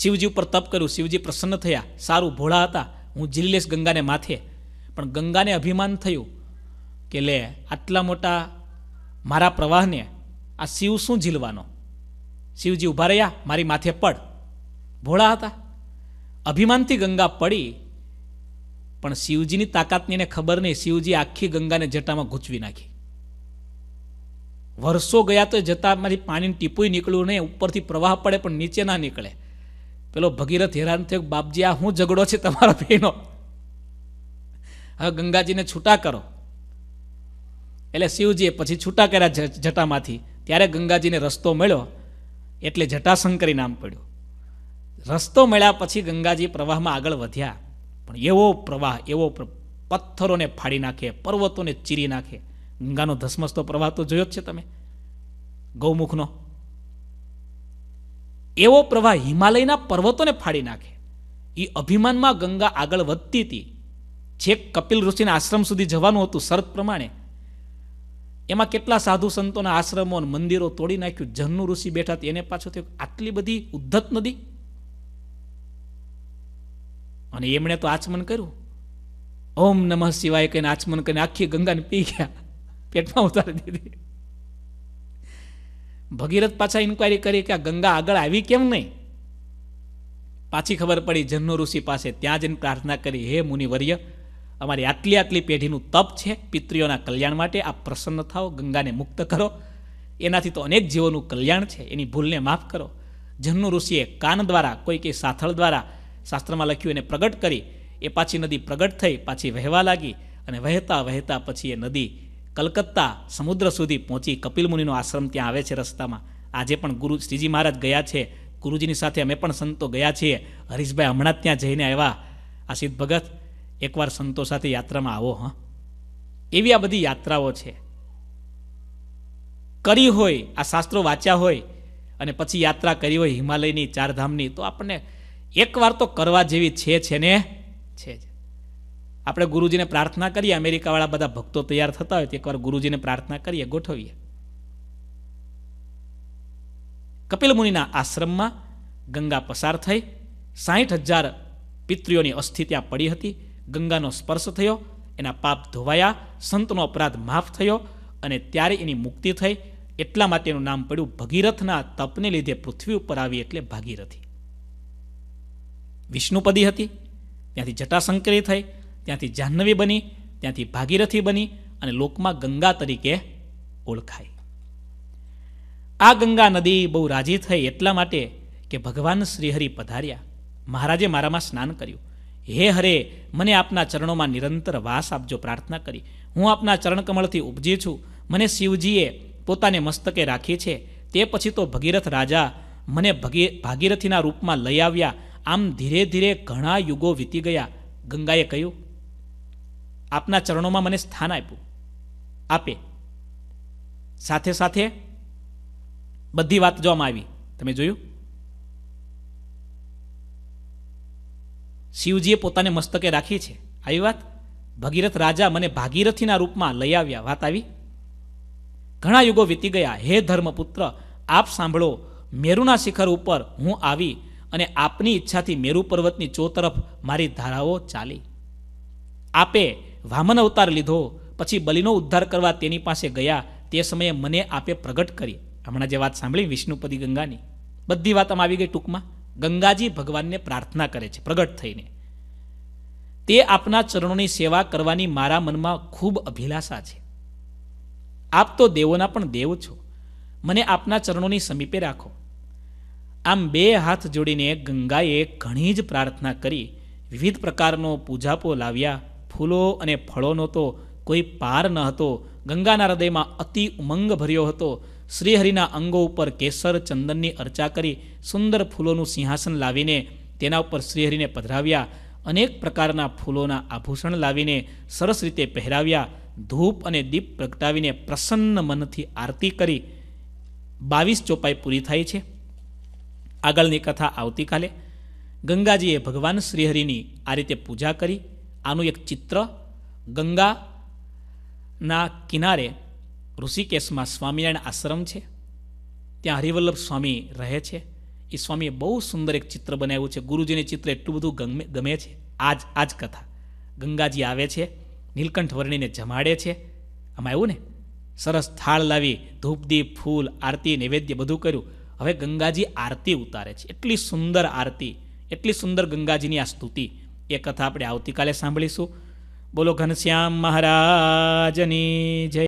શિવજી ઉપર તપ કર્યું શિવજી પ્રસન્ન થયા સારું ભોળા હતા હું ઝીલી લઈશ ગંગાને માથે પણ ગંગાને અભિમાન થયું કે લે આટલા મોટા મારા પ્રવાહને આ શિવ શું ઝીલવાનો શિવજી ઊભા રહ્યા મારી માથે પડ ભોળા હતા અભિમાનથી ગંગા પડી પણ શિવજીની તાકાતની એને ખબર નહીં શિવજી આખી ગંગાને જટામાં ગૂંચવી નાખી વર્ષો ગયા તો જટામાંથી પાણીની ટીપુય નીકળ્યું નહીં ઉપરથી પ્રવાહ પડે પણ નીચે ના નીકળે પેલો ભગીરથ હેરાન થયો બાપજી આ હું ઝઘડો છે તમારો ભીનો હવે ગંગાજીને છૂટા કરો એટલે શિવજીએ પછી છૂટા કર્યા જટામાંથી ત્યારે ગંગાજીને રસ્તો મળ્યો એટલે જટાશંકરી નામ પડ્યું રસ્તો મળ્યા પછી ગંગાજી પ્રવાહમાં આગળ વધ્યા પણ એવો પ્રવાહ એવો પથ્થરોને ફાડી નાખે પર્વતોને ચીરી નાખે ગંગાનો ધસમસતો પ્રવાહ તો જોયો જ છે તમે ગૌમુખનો એવો પ્રવાહ હિમાલયના પર્વતોને ફાડી નાખે એ અભિમાનમાં ગંગા આગળ વધતી હતી છેક કપિલ ઋષિના આશ્રમ સુધી જવાનું હતું શરત પ્રમાણે એમાં કેટલા સાધુ સંતોના આશ્રમો અને મંદિરો તોડી નાખ્યું જન્નુ ઋષિ બેઠા એને પાછળથી આટલી બધી ઉદ્ધત નદી અને એમણે તો આચમન કર્યું ઓમ નમઃ શિવાય કહીને આચમન કરીને આખી ગંગાને પી ગયા પેટમાં ઉતારી દીધી ભગીરથ પાછા ઇન્કવાયરી કરી કે આ ગંગા આગળ આવી કેમ નહીં પાછી ખબર પડી જન્નુ ઋષિ પાસે ત્યાં જઈને પ્રાર્થના કરી હે મુનિવર્ય અમારી આટલી આટલી પેઢીનું તપ છે પિતૃઓના કલ્યાણ માટે આપ પ્રસન્ન થાઓ ગંગાને મુક્ત કરો એનાથી તો અનેક જીવોનું કલ્યાણ છે એની ભૂલને માફ કરો જન્નુ ઋષિએ કાન દ્વારા કોઈ કે સાથળ દ્વારા શાસ્ત્રમાં લખ્યું એને પ્રગટ કરી એ પાછી નદી પ્રગટ થઈ પાછી વહેવા લાગી અને વહેતા વહેતા પછી એ નદી કલકત્તા સમુદ્ર સુધી પહોંચી કપિલ આશ્રમ ત્યાં આવે છે રસ્તામાં આજે પણ ગુરુ શ્રીજી મહારાજ ગયા છે ગુરુજીની સાથે અમે પણ સંતો ગયા છીએ હરીશભાઈ હમણાં ત્યાં જઈને આવ્યા આ સિદ્ધ ભગત એકવાર સંતો સાથે યાત્રામાં આવો હા એવી આ બધી યાત્રાઓ છે કરી હોય આ શાસ્ત્રો વાંચ્યા હોય અને પછી યાત્રા કરી હોય હિમાલયની ચારધામની તો આપણને એકવાર તો કરવા જેવી છે છે ને છે જ આપણે ગુરુજીને પ્રાર્થના કરીએ અમેરિકાવાળા બધા ભક્તો તૈયાર થતા હોય તો એકવાર ગુરુજીને પ્રાર્થના કરીએ ગોઠવીએ કપિલ મુનિના આશ્રમમાં ગંગા પસાર થઈ સાહીઠ હજાર પિતૃઓની અસ્થિ ત્યાં પડી હતી ગંગાનો સ્પર્શ થયો એના પાપ ધોવાયા સંતનો અપરાધ માફ થયો અને ત્યારે એની મુક્તિ થઈ એટલા માટે એનું નામ પડ્યું ભગીરથના તપને લીધે પૃથ્વી ઉપર આવી એટલે ભાગીરથી વિષ્ણુપદી હતી ત્યાંથી જટાશંકરી થઈ ત્યાંથી જાહ્નવી બની ત્યાંથી ભાગીરથી બની અને લોકમાં ગંગા તરીકે ઓળખાય આ ગંગા નદી બહુ રાજી થઈ એટલા માટે કે ભગવાન શ્રીહરિ પધાર્યા મહારાજે મારામાં સ્નાન કર્યું હે હરે મને આપના ચરણોમાં નિરંતર વાસ આપજો પ્રાર્થના કરી હું આપના ચરણકમળથી ઉપજી છું મને શિવજીએ પોતાને મસ્તકે રાખી છે તે પછી તો ભગીરથ રાજા મને ભાગીરથીના રૂપમાં લઈ આવ્યા આમ ધીરે ધીરે ઘણા યુગો વીતી ગયા ગંગાએ કહ્યું આપના ચરણોમાં મને સ્થાન આપ્યું આપે સાથે સાથે બધી વાત જોવામાં આવી તમે જોયું શિવજીએ પોતાને મસ્તકે રાખી છે આવી વાત ભગીરથ રાજા મને ભાગીરથીના રૂપમાં લઈ આવ્યા વાત આવી ઘણા યુગો વીતી ગયા હે ધર્મપુત્ર આપ સાંભળો મેરુના શિખર ઉપર હું આવી અને આપની ઈચ્છાથી મેરુ પર્વતની ચો તરફ મારી ધારાઓ ચાલી આપે વામન અવતાર લીધો પછી બલિનો ઉદ્ધાર કરવા તેની પાસે ગયા તે સમયે મને આપે પ્રગટ કરી હમણાં જે વાત સાંભળી વિષ્ણુપદી ગંગાની બધી વાત આમ આવી ગઈ ટૂંકમાં ગંગાજી ભગવાનને પ્રાર્થના કરે છે પ્રગટ થઈને તે આપના ચરણોની સેવા કરવાની મારા મનમાં ખૂબ અભિલાષા છે આપ તો દેવોના પણ દેવ છો મને આપના ચરણોની સમીપે રાખો આમ બે હાથ જોડીને ગંગાએ ઘણી જ પ્રાર્થના કરી વિવિધ પ્રકારનો પૂજાપો લાવ્યા ફૂલો અને ફળોનો તો કોઈ પાર ન હતો ગંગાના હૃદયમાં અતિ ઉમંગ ભર્યો હતો શ્રીહરિના અંગો ઉપર કેસર ચંદનની અર્ચા કરી સુંદર ફૂલોનું સિંહાસન લાવીને તેના ઉપર શ્રીહરિને પધરાવ્યા અનેક પ્રકારના ફૂલોના આભૂષણ લાવીને સરસ રીતે પહેરાવ્યા ધૂપ અને દીપ પ્રગટાવીને પ્રસન્ન મનથી આરતી કરી બાવીસ ચોપાઈ પૂરી થાય છે આગળની કથા આવતીકાલે ગંગાજીએ ભગવાન શ્રીહરિની આ રીતે પૂજા કરી આનું એક ચિત્ર ગંગાના કિનારે ઋષિકેશમાં સ્વામિનારાયણ આશ્રમ છે ત્યાં હરિવલ્લભ સ્વામી રહે છે એ સ્વામીએ બહુ સુંદર એક ચિત્ર બનાવ્યું છે ગુરુજીને ચિત્ર એટલું બધું ગમે ગમે છે આજ આજ કથા ગંગાજી આવે છે નીલકંઠ વર્ણીને જમાડે છે આમાં એવું ને સરસ થાળ લાવી ધૂપદીપ ફૂલ આરતી નૈવેદ્ય બધું કર્યું હવે ગંગાજી આરતી ઉતારે છે એટલી સુંદર આરતી એટલી સુંદર ગંગાજીની આ સ્તુતિ એ કથા આપણે આવતીકાલે સાંભળીશું બોલો ઘનશ્યામ મહારાજની જય